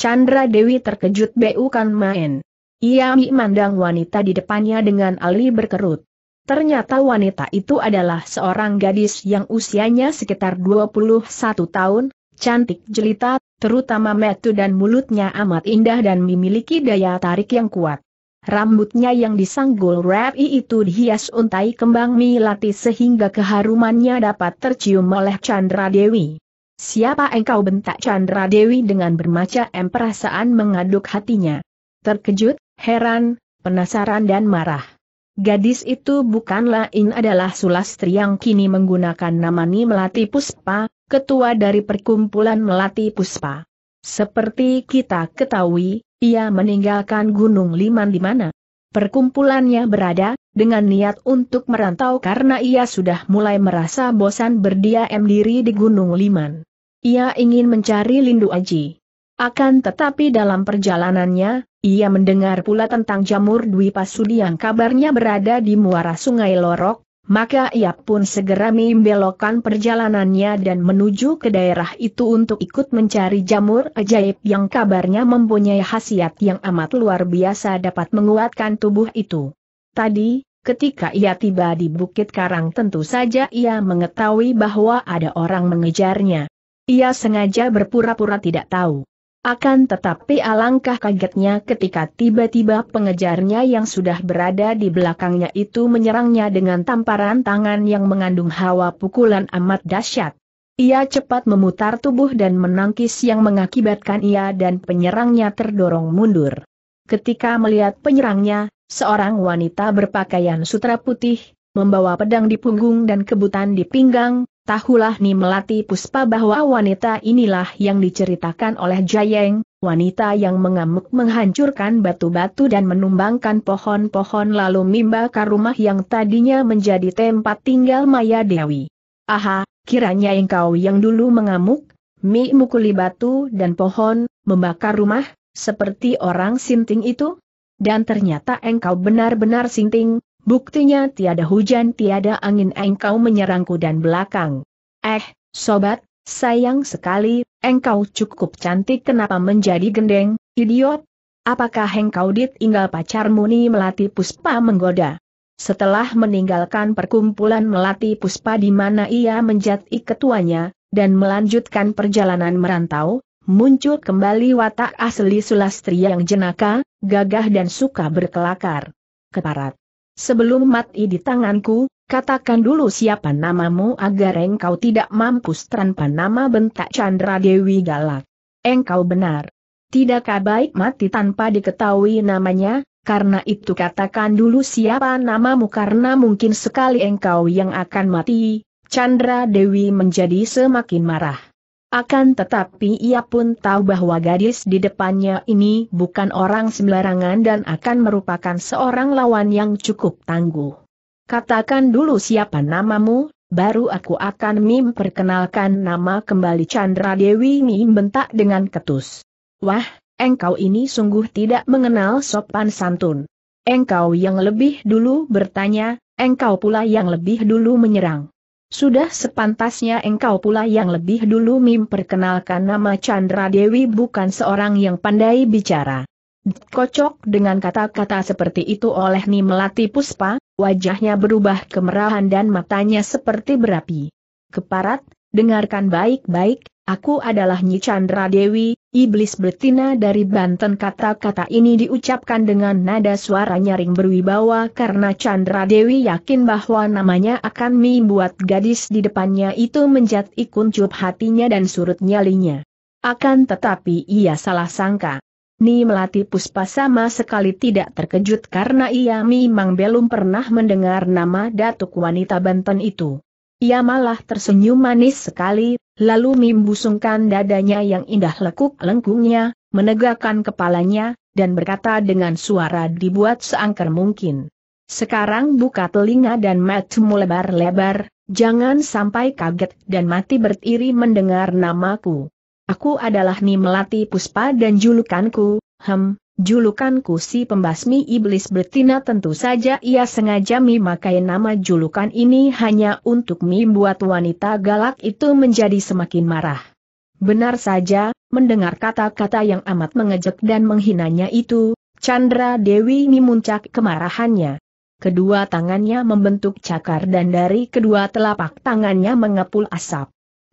Chandra Dewi terkejut bukan main. Ia memandang wanita di depannya dengan alih berkerut. Ternyata wanita itu adalah seorang gadis yang usianya sekitar 21 tahun, cantik jelita, terutama metu dan mulutnya amat indah dan memiliki daya tarik yang kuat. Rambutnya yang disanggul rapi itu dihias untai kembang milati sehingga keharumannya dapat tercium oleh Chandra Dewi. Siapa engkau bentak Chandra Dewi dengan bermacam perasaan mengaduk hatinya. Terkejut, heran, penasaran dan marah. Gadis itu bukanlah lain adalah Sulastri yang kini menggunakan nama Ni Melati Puspa, ketua dari perkumpulan Melati Puspa. Seperti kita ketahui, ia meninggalkan Gunung Liman di mana perkumpulannya berada, dengan niat untuk merantau karena ia sudah mulai merasa bosan berdiam diri di Gunung Liman. Ia ingin mencari Lindu Aji. Akan tetapi dalam perjalanannya, ia mendengar pula tentang jamur Dwi Pasudi yang kabarnya berada di muara sungai Lorok, maka ia pun segera membelokkan perjalanannya dan menuju ke daerah itu untuk ikut mencari jamur ajaib yang kabarnya mempunyai khasiat yang amat luar biasa dapat menguatkan tubuh itu. Tadi, Ketika ia tiba di Bukit Karang tentu saja ia mengetahui bahwa ada orang mengejarnya. Ia sengaja berpura-pura tidak tahu. Akan tetapi alangkah kagetnya ketika tiba-tiba pengejarnya yang sudah berada di belakangnya itu menyerangnya dengan tamparan tangan yang mengandung hawa pukulan amat dahsyat. Ia cepat memutar tubuh dan menangkis yang mengakibatkan ia dan penyerangnya terdorong mundur. Ketika melihat penyerangnya, seorang wanita berpakaian sutra putih, membawa pedang di punggung dan kebutan di pinggang, Tahulah Ni Melati Puspa bahwa wanita inilah yang diceritakan oleh Jayeng, wanita yang mengamuk menghancurkan batu-batu dan menumbangkan pohon-pohon lalu membakar rumah yang tadinya menjadi tempat tinggal Maya Dewi. Aha, kiranya engkau yang dulu mengamuk, mi mukuli batu dan pohon, membakar rumah, seperti orang sinting itu? Dan ternyata engkau benar-benar sinting, Buktinya tiada hujan tiada angin engkau menyerangku dan belakang. Eh, sobat, sayang sekali, engkau cukup cantik kenapa menjadi gendeng, idiot? Apakah engkau ditinggal pacar muni melati puspa menggoda? Setelah meninggalkan perkumpulan melati puspa di mana ia menjadi ketuanya, dan melanjutkan perjalanan merantau, muncul kembali watak asli Sulastri yang jenaka, gagah dan suka berkelakar. Keparat. Sebelum mati di tanganku, katakan dulu siapa namamu agar engkau tidak mampu tanpa nama bentak Chandra Dewi galak. Engkau benar. Tidakkah baik mati tanpa diketahui namanya, karena itu katakan dulu siapa namamu karena mungkin sekali engkau yang akan mati. Chandra Dewi menjadi semakin marah. Akan tetapi ia pun tahu bahwa gadis di depannya ini bukan orang sembarangan dan akan merupakan seorang lawan yang cukup tangguh. Katakan dulu siapa namamu, baru aku akan Mim perkenalkan nama kembali Chandra Dewi Mim bentak dengan ketus. Wah, engkau ini sungguh tidak mengenal sopan santun. Engkau yang lebih dulu bertanya, engkau pula yang lebih dulu menyerang. Sudah sepantasnya engkau pula yang lebih dulu memperkenalkan nama Chandra Dewi bukan seorang yang pandai bicara. Kocok dengan kata-kata seperti itu oleh Ni Melati Puspa, wajahnya berubah kemerahan dan matanya seperti berapi. Keparat, dengarkan baik-baik, aku adalah Nyi Chandra Dewi, Iblis betina dari Banten kata-kata ini diucapkan dengan nada suara nyaring berwibawa karena Chandra Dewi yakin bahwa namanya akan membuat gadis di depannya itu menjadi kuncup hatinya dan surut nyalinya. Akan tetapi ia salah sangka. Ni Melati Puspa sama sekali tidak terkejut karena ia memang belum pernah mendengar nama datuk wanita Banten itu. Ia malah tersenyum manis sekali, Lalu membusungkan dadanya yang indah lekuk lengkungnya, menegakkan kepalanya, dan berkata dengan suara dibuat seangker mungkin. Sekarang buka telinga dan matamu lebar-lebar, jangan sampai kaget dan mati berdiri mendengar namaku. Aku adalah Nimelati Puspa dan julukanku, hem, Julukanku si pembasmi iblis betina tentu saja ia sengaja memakai nama julukan ini hanya untuk membuat wanita galak itu menjadi semakin marah. Benar saja, mendengar kata-kata yang amat mengejek dan menghinanya itu, Chandra Dewi memuncak kemarahannya. Kedua tangannya membentuk cakar dan dari kedua telapak tangannya mengepul asap.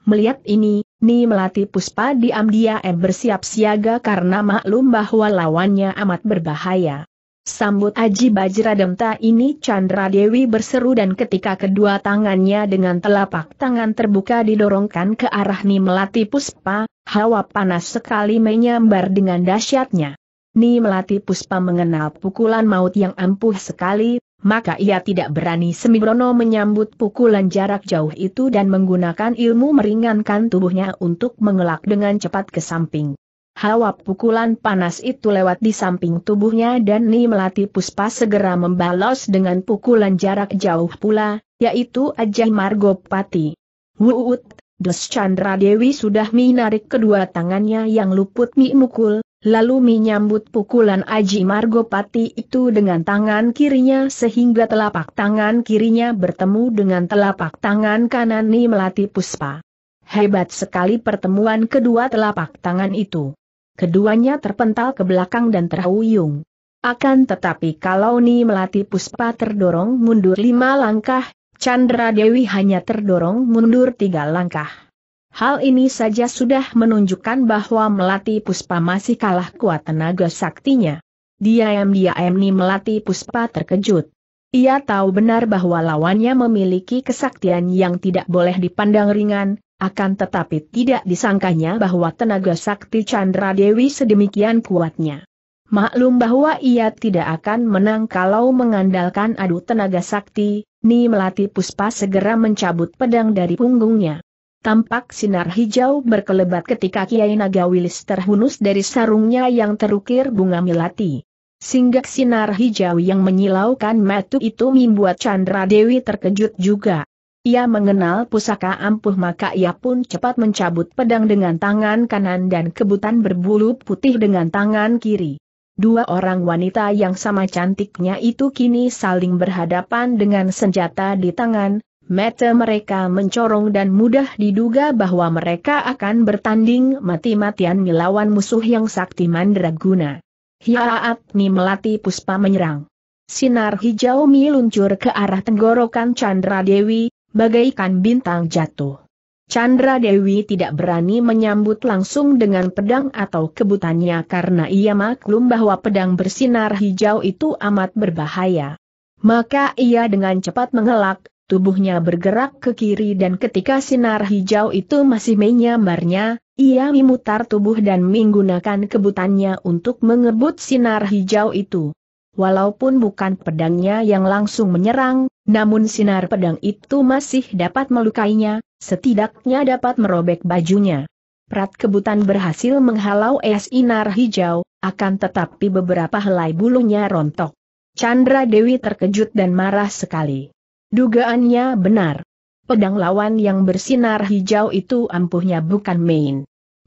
Melihat ini, Ni Melati Puspa diam-diam bersiap siaga karena maklum bahwa lawannya amat berbahaya. Sambut Aji Bajrademta ini Chandra Dewi berseru dan ketika kedua tangannya dengan telapak tangan terbuka didorongkan ke arah Ni Melati Puspa, hawa panas sekali menyambar dengan dahsyatnya. Ni Melati Puspa mengenal pukulan maut yang ampuh sekali, maka ia tidak berani Semibrono menyambut pukulan jarak jauh itu dan menggunakan ilmu meringankan tubuhnya untuk mengelak dengan cepat ke samping. Hawa pukulan panas itu lewat di samping tubuhnya dan Ni Melati Puspa segera membalas dengan pukulan jarak jauh pula, yaitu Ajay Margopati. Wuut, Des Chandra Dewi sudah menarik kedua tangannya yang luput Mi mukul, lalu menyambut pukulan Aji Margopati itu dengan tangan kirinya sehingga telapak tangan kirinya bertemu dengan telapak tangan kanan Ni Melati Puspa. Hebat sekali pertemuan kedua telapak tangan itu. Keduanya terpental ke belakang dan terhuyung. Akan tetapi kalau Ni Melati Puspa terdorong mundur lima langkah, Chandra Dewi hanya terdorong mundur tiga langkah. Hal ini saja sudah menunjukkan bahwa Melati Puspa masih kalah kuat tenaga saktinya. Diam-diam ni Melati Puspa terkejut. Ia tahu benar bahwa lawannya memiliki kesaktian yang tidak boleh dipandang ringan, akan tetapi tidak disangkanya bahwa tenaga sakti Chandra Dewi sedemikian kuatnya. Maklum bahwa ia tidak akan menang kalau mengandalkan adu tenaga sakti, Ni Melati Puspa segera mencabut pedang dari punggungnya. Tampak sinar hijau berkelebat ketika Kiai Nagawilis terhunus dari sarungnya yang terukir bunga melati. Singgah sinar hijau yang menyilaukan matu itu membuat Chandra Dewi terkejut juga. Ia mengenal pusaka ampuh maka ia pun cepat mencabut pedang dengan tangan kanan dan kebutan berbulu putih dengan tangan kiri. Dua orang wanita yang sama cantiknya itu kini saling berhadapan dengan senjata di tangan, Mata mereka mencorong dan mudah diduga bahwa mereka akan bertanding mati-matian melawan musuh yang sakti mandraguna. Hiaatni melati puspa menyerang. Sinar hijau luncur ke arah tenggorokan Chandra Dewi, bagaikan bintang jatuh. Chandra Dewi tidak berani menyambut langsung dengan pedang atau kebutannya karena ia maklum bahwa pedang bersinar hijau itu amat berbahaya. Maka ia dengan cepat mengelak, tubuhnya bergerak ke kiri dan ketika sinar hijau itu masih menyambarnya, ia memutar tubuh dan menggunakan kebutannya untuk mengebut sinar hijau itu. Walaupun bukan pedangnya yang langsung menyerang, namun sinar pedang itu masih dapat melukainya, setidaknya dapat merobek bajunya. Prat kebutan berhasil menghalau es sinar hijau, akan tetapi beberapa helai bulunya rontok. Chandra Dewi terkejut dan marah sekali. Dugaannya benar. Pedang lawan yang bersinar hijau itu ampuhnya bukan main.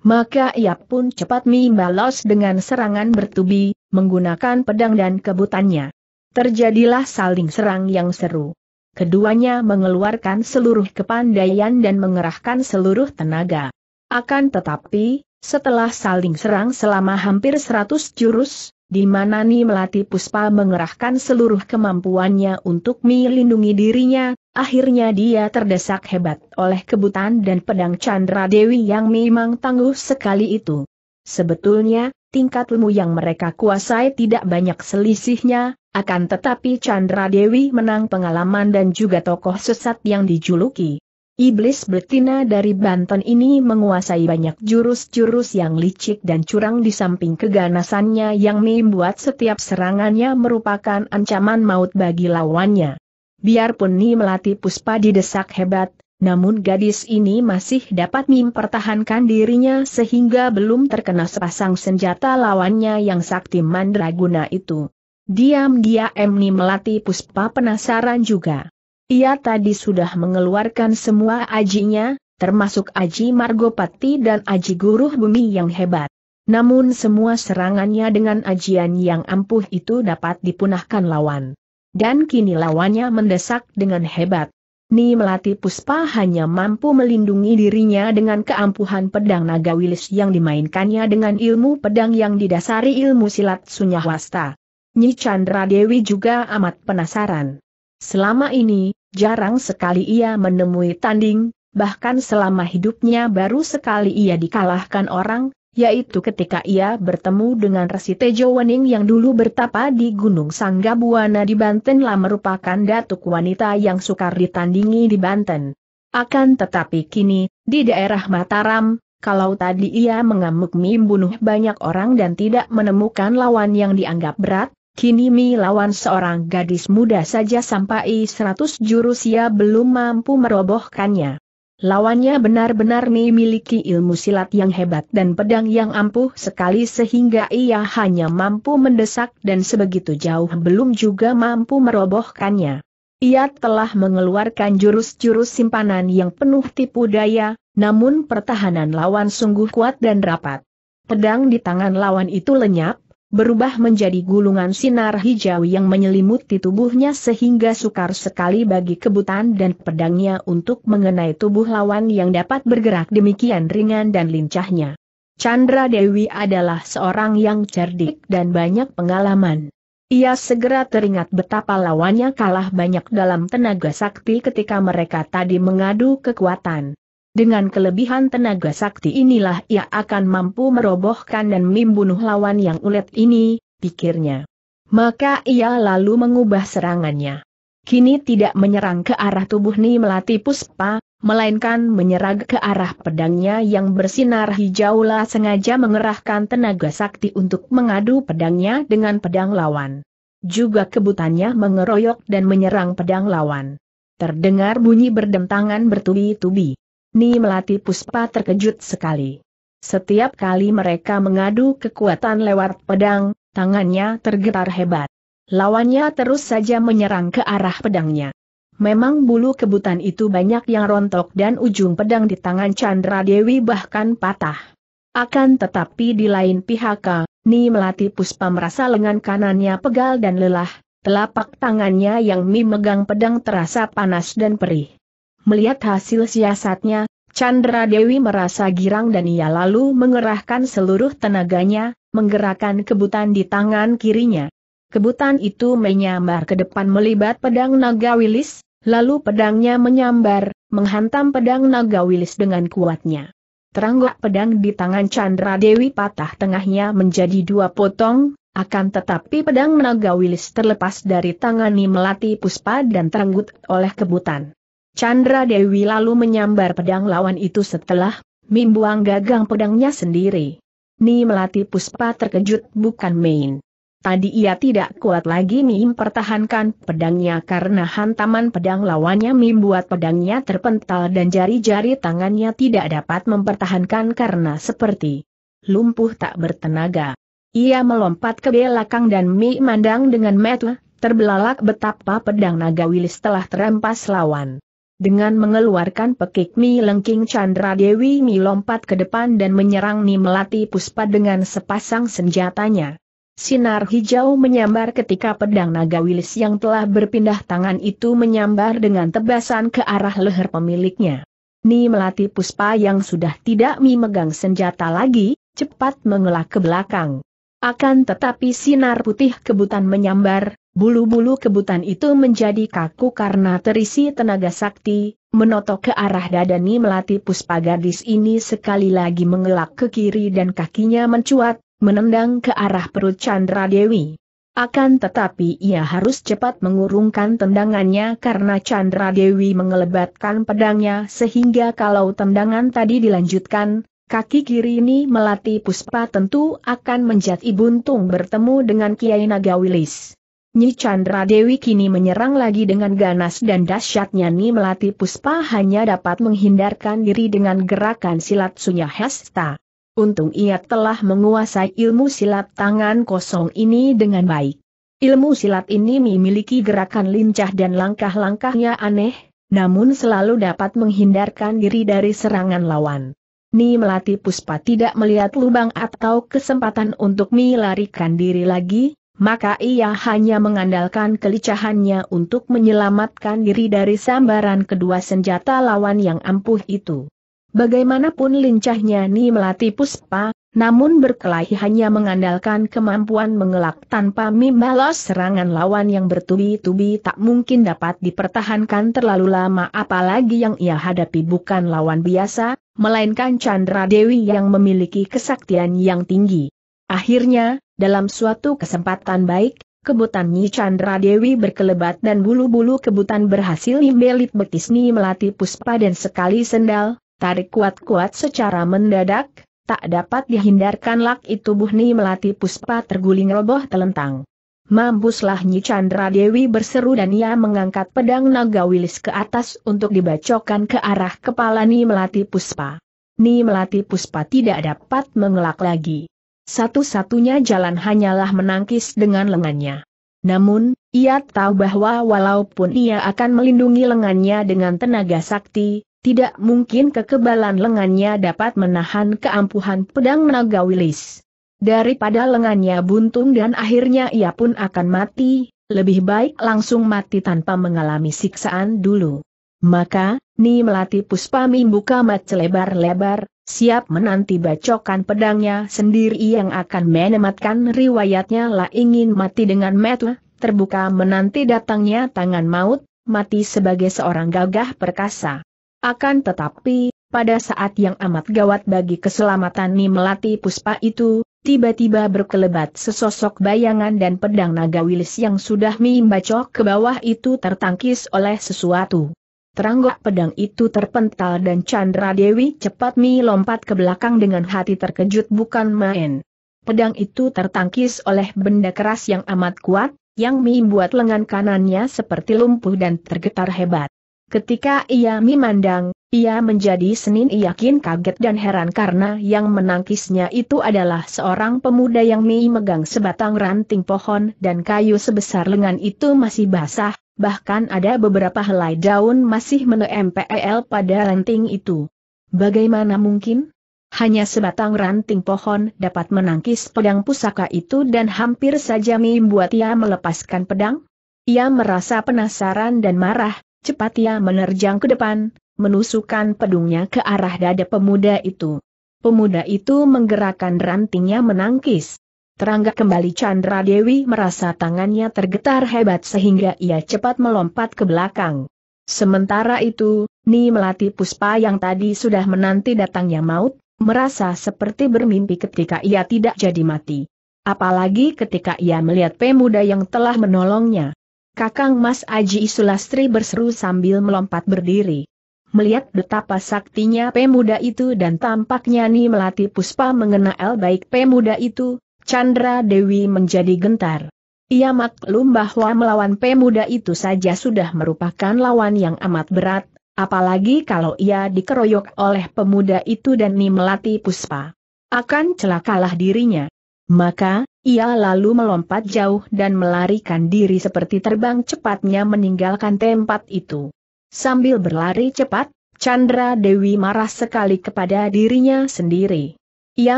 Maka ia pun cepat membalas dengan serangan bertubi, menggunakan pedang dan kebutannya. Terjadilah saling serang yang seru. Keduanya mengeluarkan seluruh kepandaian dan mengerahkan seluruh tenaga. Akan tetapi, setelah saling serang selama hampir seratus jurus, di mana Ni Melati Puspa mengerahkan seluruh kemampuannya untuk melindungi dirinya, akhirnya dia terdesak hebat oleh kebutan dan pedang Chandra Dewi yang memang tangguh sekali itu. Sebetulnya, tingkat ilmu yang mereka kuasai tidak banyak selisihnya, akan tetapi Chandra Dewi menang pengalaman dan juga tokoh sesat yang dijuluki Iblis betina dari Banten ini menguasai banyak jurus-jurus yang licik dan curang di samping keganasannya yang membuat setiap serangannya merupakan ancaman maut bagi lawannya. Biarpun Ni melatih puspa didesak hebat, namun gadis ini masih dapat mempertahankan dirinya sehingga belum terkena sepasang senjata lawannya yang sakti mandraguna itu. Diam-diam Ni melatih puspa penasaran juga. Ia tadi sudah mengeluarkan semua ajinya, termasuk aji Margopati dan aji Guru Bumi yang hebat. Namun semua serangannya dengan ajian yang ampuh itu dapat dipunahkan lawan. Dan kini lawannya mendesak dengan hebat. Ni Melati Puspa hanya mampu melindungi dirinya dengan keampuhan pedang naga wilis yang dimainkannya dengan ilmu pedang yang didasari ilmu silat Sunyawasta. Nyi Chandra Dewi juga amat penasaran. Selama ini, Jarang sekali ia menemui tanding, bahkan selama hidupnya baru sekali ia dikalahkan orang, yaitu ketika ia bertemu dengan Resi Tejo Wening yang dulu bertapa di Gunung Sanggabuana di Banten lah merupakan datuk wanita yang sukar ditandingi di Banten. Akan tetapi kini, di daerah Mataram, kalau tadi ia mengamuk membunuh banyak orang dan tidak menemukan lawan yang dianggap berat, Kini Mi lawan seorang gadis muda saja sampai seratus jurus ia belum mampu merobohkannya. Lawannya benar-benar Mi miliki ilmu silat yang hebat dan pedang yang ampuh sekali sehingga ia hanya mampu mendesak dan sebegitu jauh belum juga mampu merobohkannya. Ia telah mengeluarkan jurus-jurus simpanan yang penuh tipu daya, namun pertahanan lawan sungguh kuat dan rapat. Pedang di tangan lawan itu lenyap, berubah menjadi gulungan sinar hijau yang menyelimuti tubuhnya sehingga sukar sekali bagi kebutan dan pedangnya untuk mengenai tubuh lawan yang dapat bergerak demikian ringan dan lincahnya. Chandra Dewi adalah seorang yang cerdik dan banyak pengalaman. Ia segera teringat betapa lawannya kalah banyak dalam tenaga sakti ketika mereka tadi mengadu kekuatan. Dengan kelebihan tenaga sakti inilah ia akan mampu merobohkan dan membunuh lawan yang ulet ini, pikirnya. Maka ia lalu mengubah serangannya. Kini tidak menyerang ke arah tubuh Ni Melati Puspa, melainkan menyerang ke arah pedangnya yang bersinar hijau lah sengaja mengerahkan tenaga sakti untuk mengadu pedangnya dengan pedang lawan. Juga kebutannya mengeroyok dan menyerang pedang lawan. Terdengar bunyi berdentangan bertubi-tubi. Ni Melati Puspa terkejut sekali. Setiap kali mereka mengadu kekuatan lewat pedang, tangannya tergetar hebat. Lawannya terus saja menyerang ke arah pedangnya. Memang bulu kebutan itu banyak yang rontok dan ujung pedang di tangan Chandra Dewi bahkan patah. Akan tetapi di lain pihak, Ni Melati Puspa merasa lengan kanannya pegal dan lelah, Telapak tangannya yang Mi megang pedang terasa panas dan perih. Melihat hasil siasatnya, Chandra Dewi merasa girang dan ia lalu mengerahkan seluruh tenaganya, menggerakkan kebutan di tangan kirinya. Kebutan itu menyambar ke depan melibat pedang naga wilis, lalu pedangnya menyambar, menghantam pedang naga wilis dengan kuatnya. Teranggok pedang di tangan Chandra Dewi patah tengahnya menjadi dua potong, akan tetapi pedang naga wilis terlepas dari tangan Melati Puspa dan terenggut oleh kebutan. Chandra Dewi lalu menyambar pedang lawan itu setelah membuang gagang pedangnya sendiri. Ni Melati Puspa terkejut bukan main. Tadi ia tidak kuat lagi pertahankan pedangnya karena hantaman pedang lawannya membuat pedangnya terpental dan jari-jari tangannya tidak dapat mempertahankan karena seperti lumpuh tak bertenaga. Ia melompat ke belakang dan Mi mandang dengan metu, terbelalak betapa pedang naga Wilis telah terempas lawan. Dengan mengeluarkan pekik Mi Lengking Chandra Dewi Mi lompat ke depan dan menyerang Ni Melati Puspa dengan sepasang senjatanya. Sinar hijau menyambar ketika pedang naga wilis yang telah berpindah tangan itu menyambar dengan tebasan ke arah leher pemiliknya. Ni Melati Puspa yang sudah tidak mi megang senjata lagi, cepat mengelak ke belakang. Akan tetapi sinar putih kebutan menyambar, Bulu-bulu kebutan itu menjadi kaku karena terisi tenaga sakti, menotok ke arah dada Ni Melati Puspa gadis ini sekali lagi mengelak ke kiri dan kakinya mencuat, menendang ke arah perut Chandra Dewi. Akan tetapi ia harus cepat mengurungkan tendangannya karena Chandra Dewi mengelebatkan pedangnya sehingga kalau tendangan tadi dilanjutkan, kaki kiri ini, melatih Puspa tentu akan menjadi buntung bertemu dengan Kiai Nagawilis. Nyi Chandra Dewi kini menyerang lagi dengan ganas dan dahsyatnya Nyi Melati Puspa hanya dapat menghindarkan diri dengan gerakan silat Sunya Hesta. Untung ia telah menguasai ilmu silat tangan kosong ini dengan baik. Ilmu silat ini memiliki gerakan lincah dan langkah-langkahnya aneh, namun selalu dapat menghindarkan diri dari serangan lawan. Ni Melati Puspa tidak melihat lubang atau kesempatan untuk melarikan diri lagi, maka ia hanya mengandalkan kelicahannya untuk menyelamatkan diri dari sambaran kedua senjata lawan yang ampuh itu. Bagaimanapun lincahnya Ni Melati Puspa, namun berkelahi hanya mengandalkan kemampuan mengelak tanpa membalas serangan lawan yang bertubi-tubi tak mungkin dapat dipertahankan terlalu lama apalagi yang ia hadapi bukan lawan biasa, melainkan Chandra Dewi yang memiliki kesaktian yang tinggi. Akhirnya, dalam suatu kesempatan baik, kebutan Nyi Chandra Dewi berkelebat dan bulu-bulu kebutan berhasil imbelit Nyi melati puspa dan sekali sendal, tarik kuat-kuat secara mendadak, tak dapat dihindarkan lak itu Nyi melati puspa terguling roboh telentang. Mampuslah Nyi Chandra Dewi berseru dan ia mengangkat pedang naga wilis ke atas untuk dibacokkan ke arah kepala Ni Melati Puspa. Ni Melati Puspa tidak dapat mengelak lagi satu-satunya jalan hanyalah menangkis dengan lengannya. Namun, ia tahu bahwa walaupun ia akan melindungi lengannya dengan tenaga sakti, tidak mungkin kekebalan lengannya dapat menahan keampuhan pedang naga wilis. Daripada lengannya buntung dan akhirnya ia pun akan mati, lebih baik langsung mati tanpa mengalami siksaan dulu. Maka, Ni Melati Puspa membuka mat lebar-lebar, siap menanti bacokan pedangnya sendiri yang akan menematkan riwayatnya lah ingin mati dengan metu, terbuka menanti datangnya tangan maut, mati sebagai seorang gagah perkasa. Akan tetapi, pada saat yang amat gawat bagi keselamatan Ni Melati Puspa itu, tiba-tiba berkelebat sesosok bayangan dan pedang naga wilis yang sudah mimbacok ke bawah itu tertangkis oleh sesuatu. Teranggok pedang itu terpental dan Chandra Dewi cepat melompat ke belakang dengan hati terkejut bukan main. Pedang itu tertangkis oleh benda keras yang amat kuat, yang membuat lengan kanannya seperti lumpuh dan tergetar hebat. Ketika ia memandang, ia menjadi senin yakin kaget dan heran karena yang menangkisnya itu adalah seorang pemuda yang memegang sebatang ranting pohon dan kayu sebesar lengan itu masih basah, bahkan ada beberapa helai daun masih menempel pada ranting itu. Bagaimana mungkin? Hanya sebatang ranting pohon dapat menangkis pedang pusaka itu dan hampir saja membuat ia melepaskan pedang. Ia merasa penasaran dan marah, cepat ia menerjang ke depan, menusukkan pedungnya ke arah dada pemuda itu. Pemuda itu menggerakkan rantingnya menangkis. Terangga kembali Chandra Dewi merasa tangannya tergetar hebat sehingga ia cepat melompat ke belakang. Sementara itu, Ni Melati Puspa yang tadi sudah menanti datangnya maut, merasa seperti bermimpi ketika ia tidak jadi mati. Apalagi ketika ia melihat pemuda yang telah menolongnya. Kakang Mas Aji Sulastri berseru sambil melompat berdiri. Melihat betapa saktinya pemuda itu dan tampaknya Ni Melati Puspa mengenal baik pemuda itu, Chandra Dewi menjadi gentar. Ia maklum bahwa melawan pemuda itu saja sudah merupakan lawan yang amat berat, apalagi kalau ia dikeroyok oleh pemuda itu dan Nimelati Puspa. Akan celakalah dirinya. Maka, ia lalu melompat jauh dan melarikan diri seperti terbang cepatnya meninggalkan tempat itu. Sambil berlari cepat, Chandra Dewi marah sekali kepada dirinya sendiri. Ia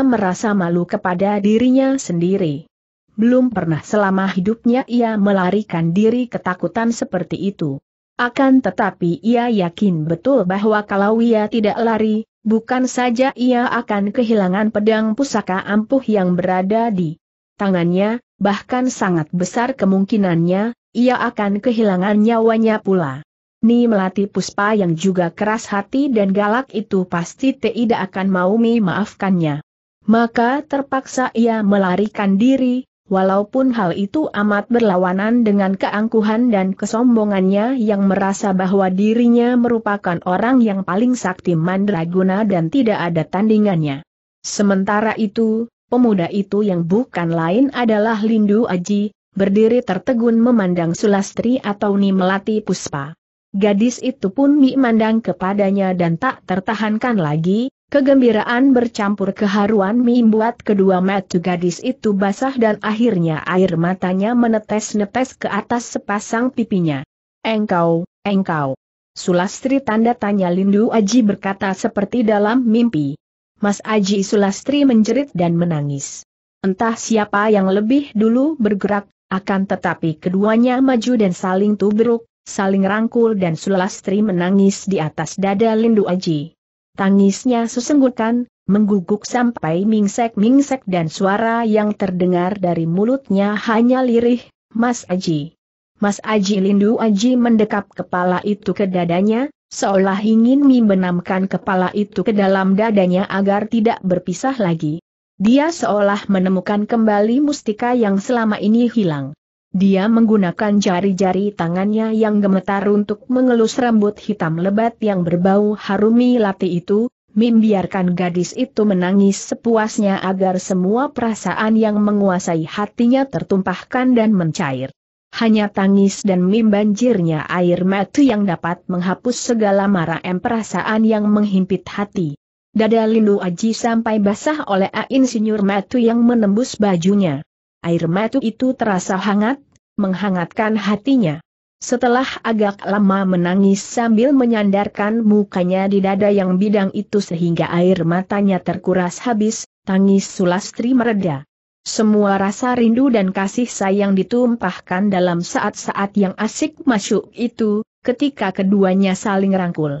merasa malu kepada dirinya sendiri. Belum pernah selama hidupnya ia melarikan diri ketakutan seperti itu. Akan tetapi ia yakin betul bahwa kalau ia tidak lari, bukan saja ia akan kehilangan pedang pusaka ampuh yang berada di tangannya, bahkan sangat besar kemungkinannya, ia akan kehilangan nyawanya pula. Ni Melati Puspa yang juga keras hati dan galak itu pasti tidak akan mau memaafkannya. Maka terpaksa ia melarikan diri, walaupun hal itu amat berlawanan dengan keangkuhan dan kesombongannya yang merasa bahwa dirinya merupakan orang yang paling sakti mandraguna dan tidak ada tandingannya. Sementara itu, pemuda itu yang bukan lain adalah Lindu Aji, berdiri tertegun memandang Sulastri atau Nimelati Puspa. Gadis itu pun memandang kepadanya dan tak tertahankan lagi, Kegembiraan bercampur keharuan membuat kedua mata gadis itu basah dan akhirnya air matanya menetes-netes ke atas sepasang pipinya. Engkau, engkau. Sulastri tanda tanya Lindu Aji berkata seperti dalam mimpi. Mas Aji Sulastri menjerit dan menangis. Entah siapa yang lebih dulu bergerak, akan tetapi keduanya maju dan saling tubruk, saling rangkul dan Sulastri menangis di atas dada Lindu Aji. Tangisnya sesenggukan, mengguguk sampai mingsek-mingsek dan suara yang terdengar dari mulutnya hanya lirih, Mas Aji. Mas Aji Lindu Aji mendekap kepala itu ke dadanya, seolah ingin membenamkan kepala itu ke dalam dadanya agar tidak berpisah lagi. Dia seolah menemukan kembali mustika yang selama ini hilang. Dia menggunakan jari-jari tangannya yang gemetar untuk mengelus rambut hitam lebat yang berbau harumi lati itu, membiarkan gadis itu menangis sepuasnya agar semua perasaan yang menguasai hatinya tertumpahkan dan mencair. Hanya tangis dan mim banjirnya air mata yang dapat menghapus segala marah em perasaan yang menghimpit hati. Dada Lindu Aji sampai basah oleh Ain Insinyur Matu yang menembus bajunya air matu itu terasa hangat, menghangatkan hatinya. Setelah agak lama menangis sambil menyandarkan mukanya di dada yang bidang itu sehingga air matanya terkuras habis, tangis Sulastri mereda. Semua rasa rindu dan kasih sayang ditumpahkan dalam saat-saat yang asik masuk itu, ketika keduanya saling rangkul.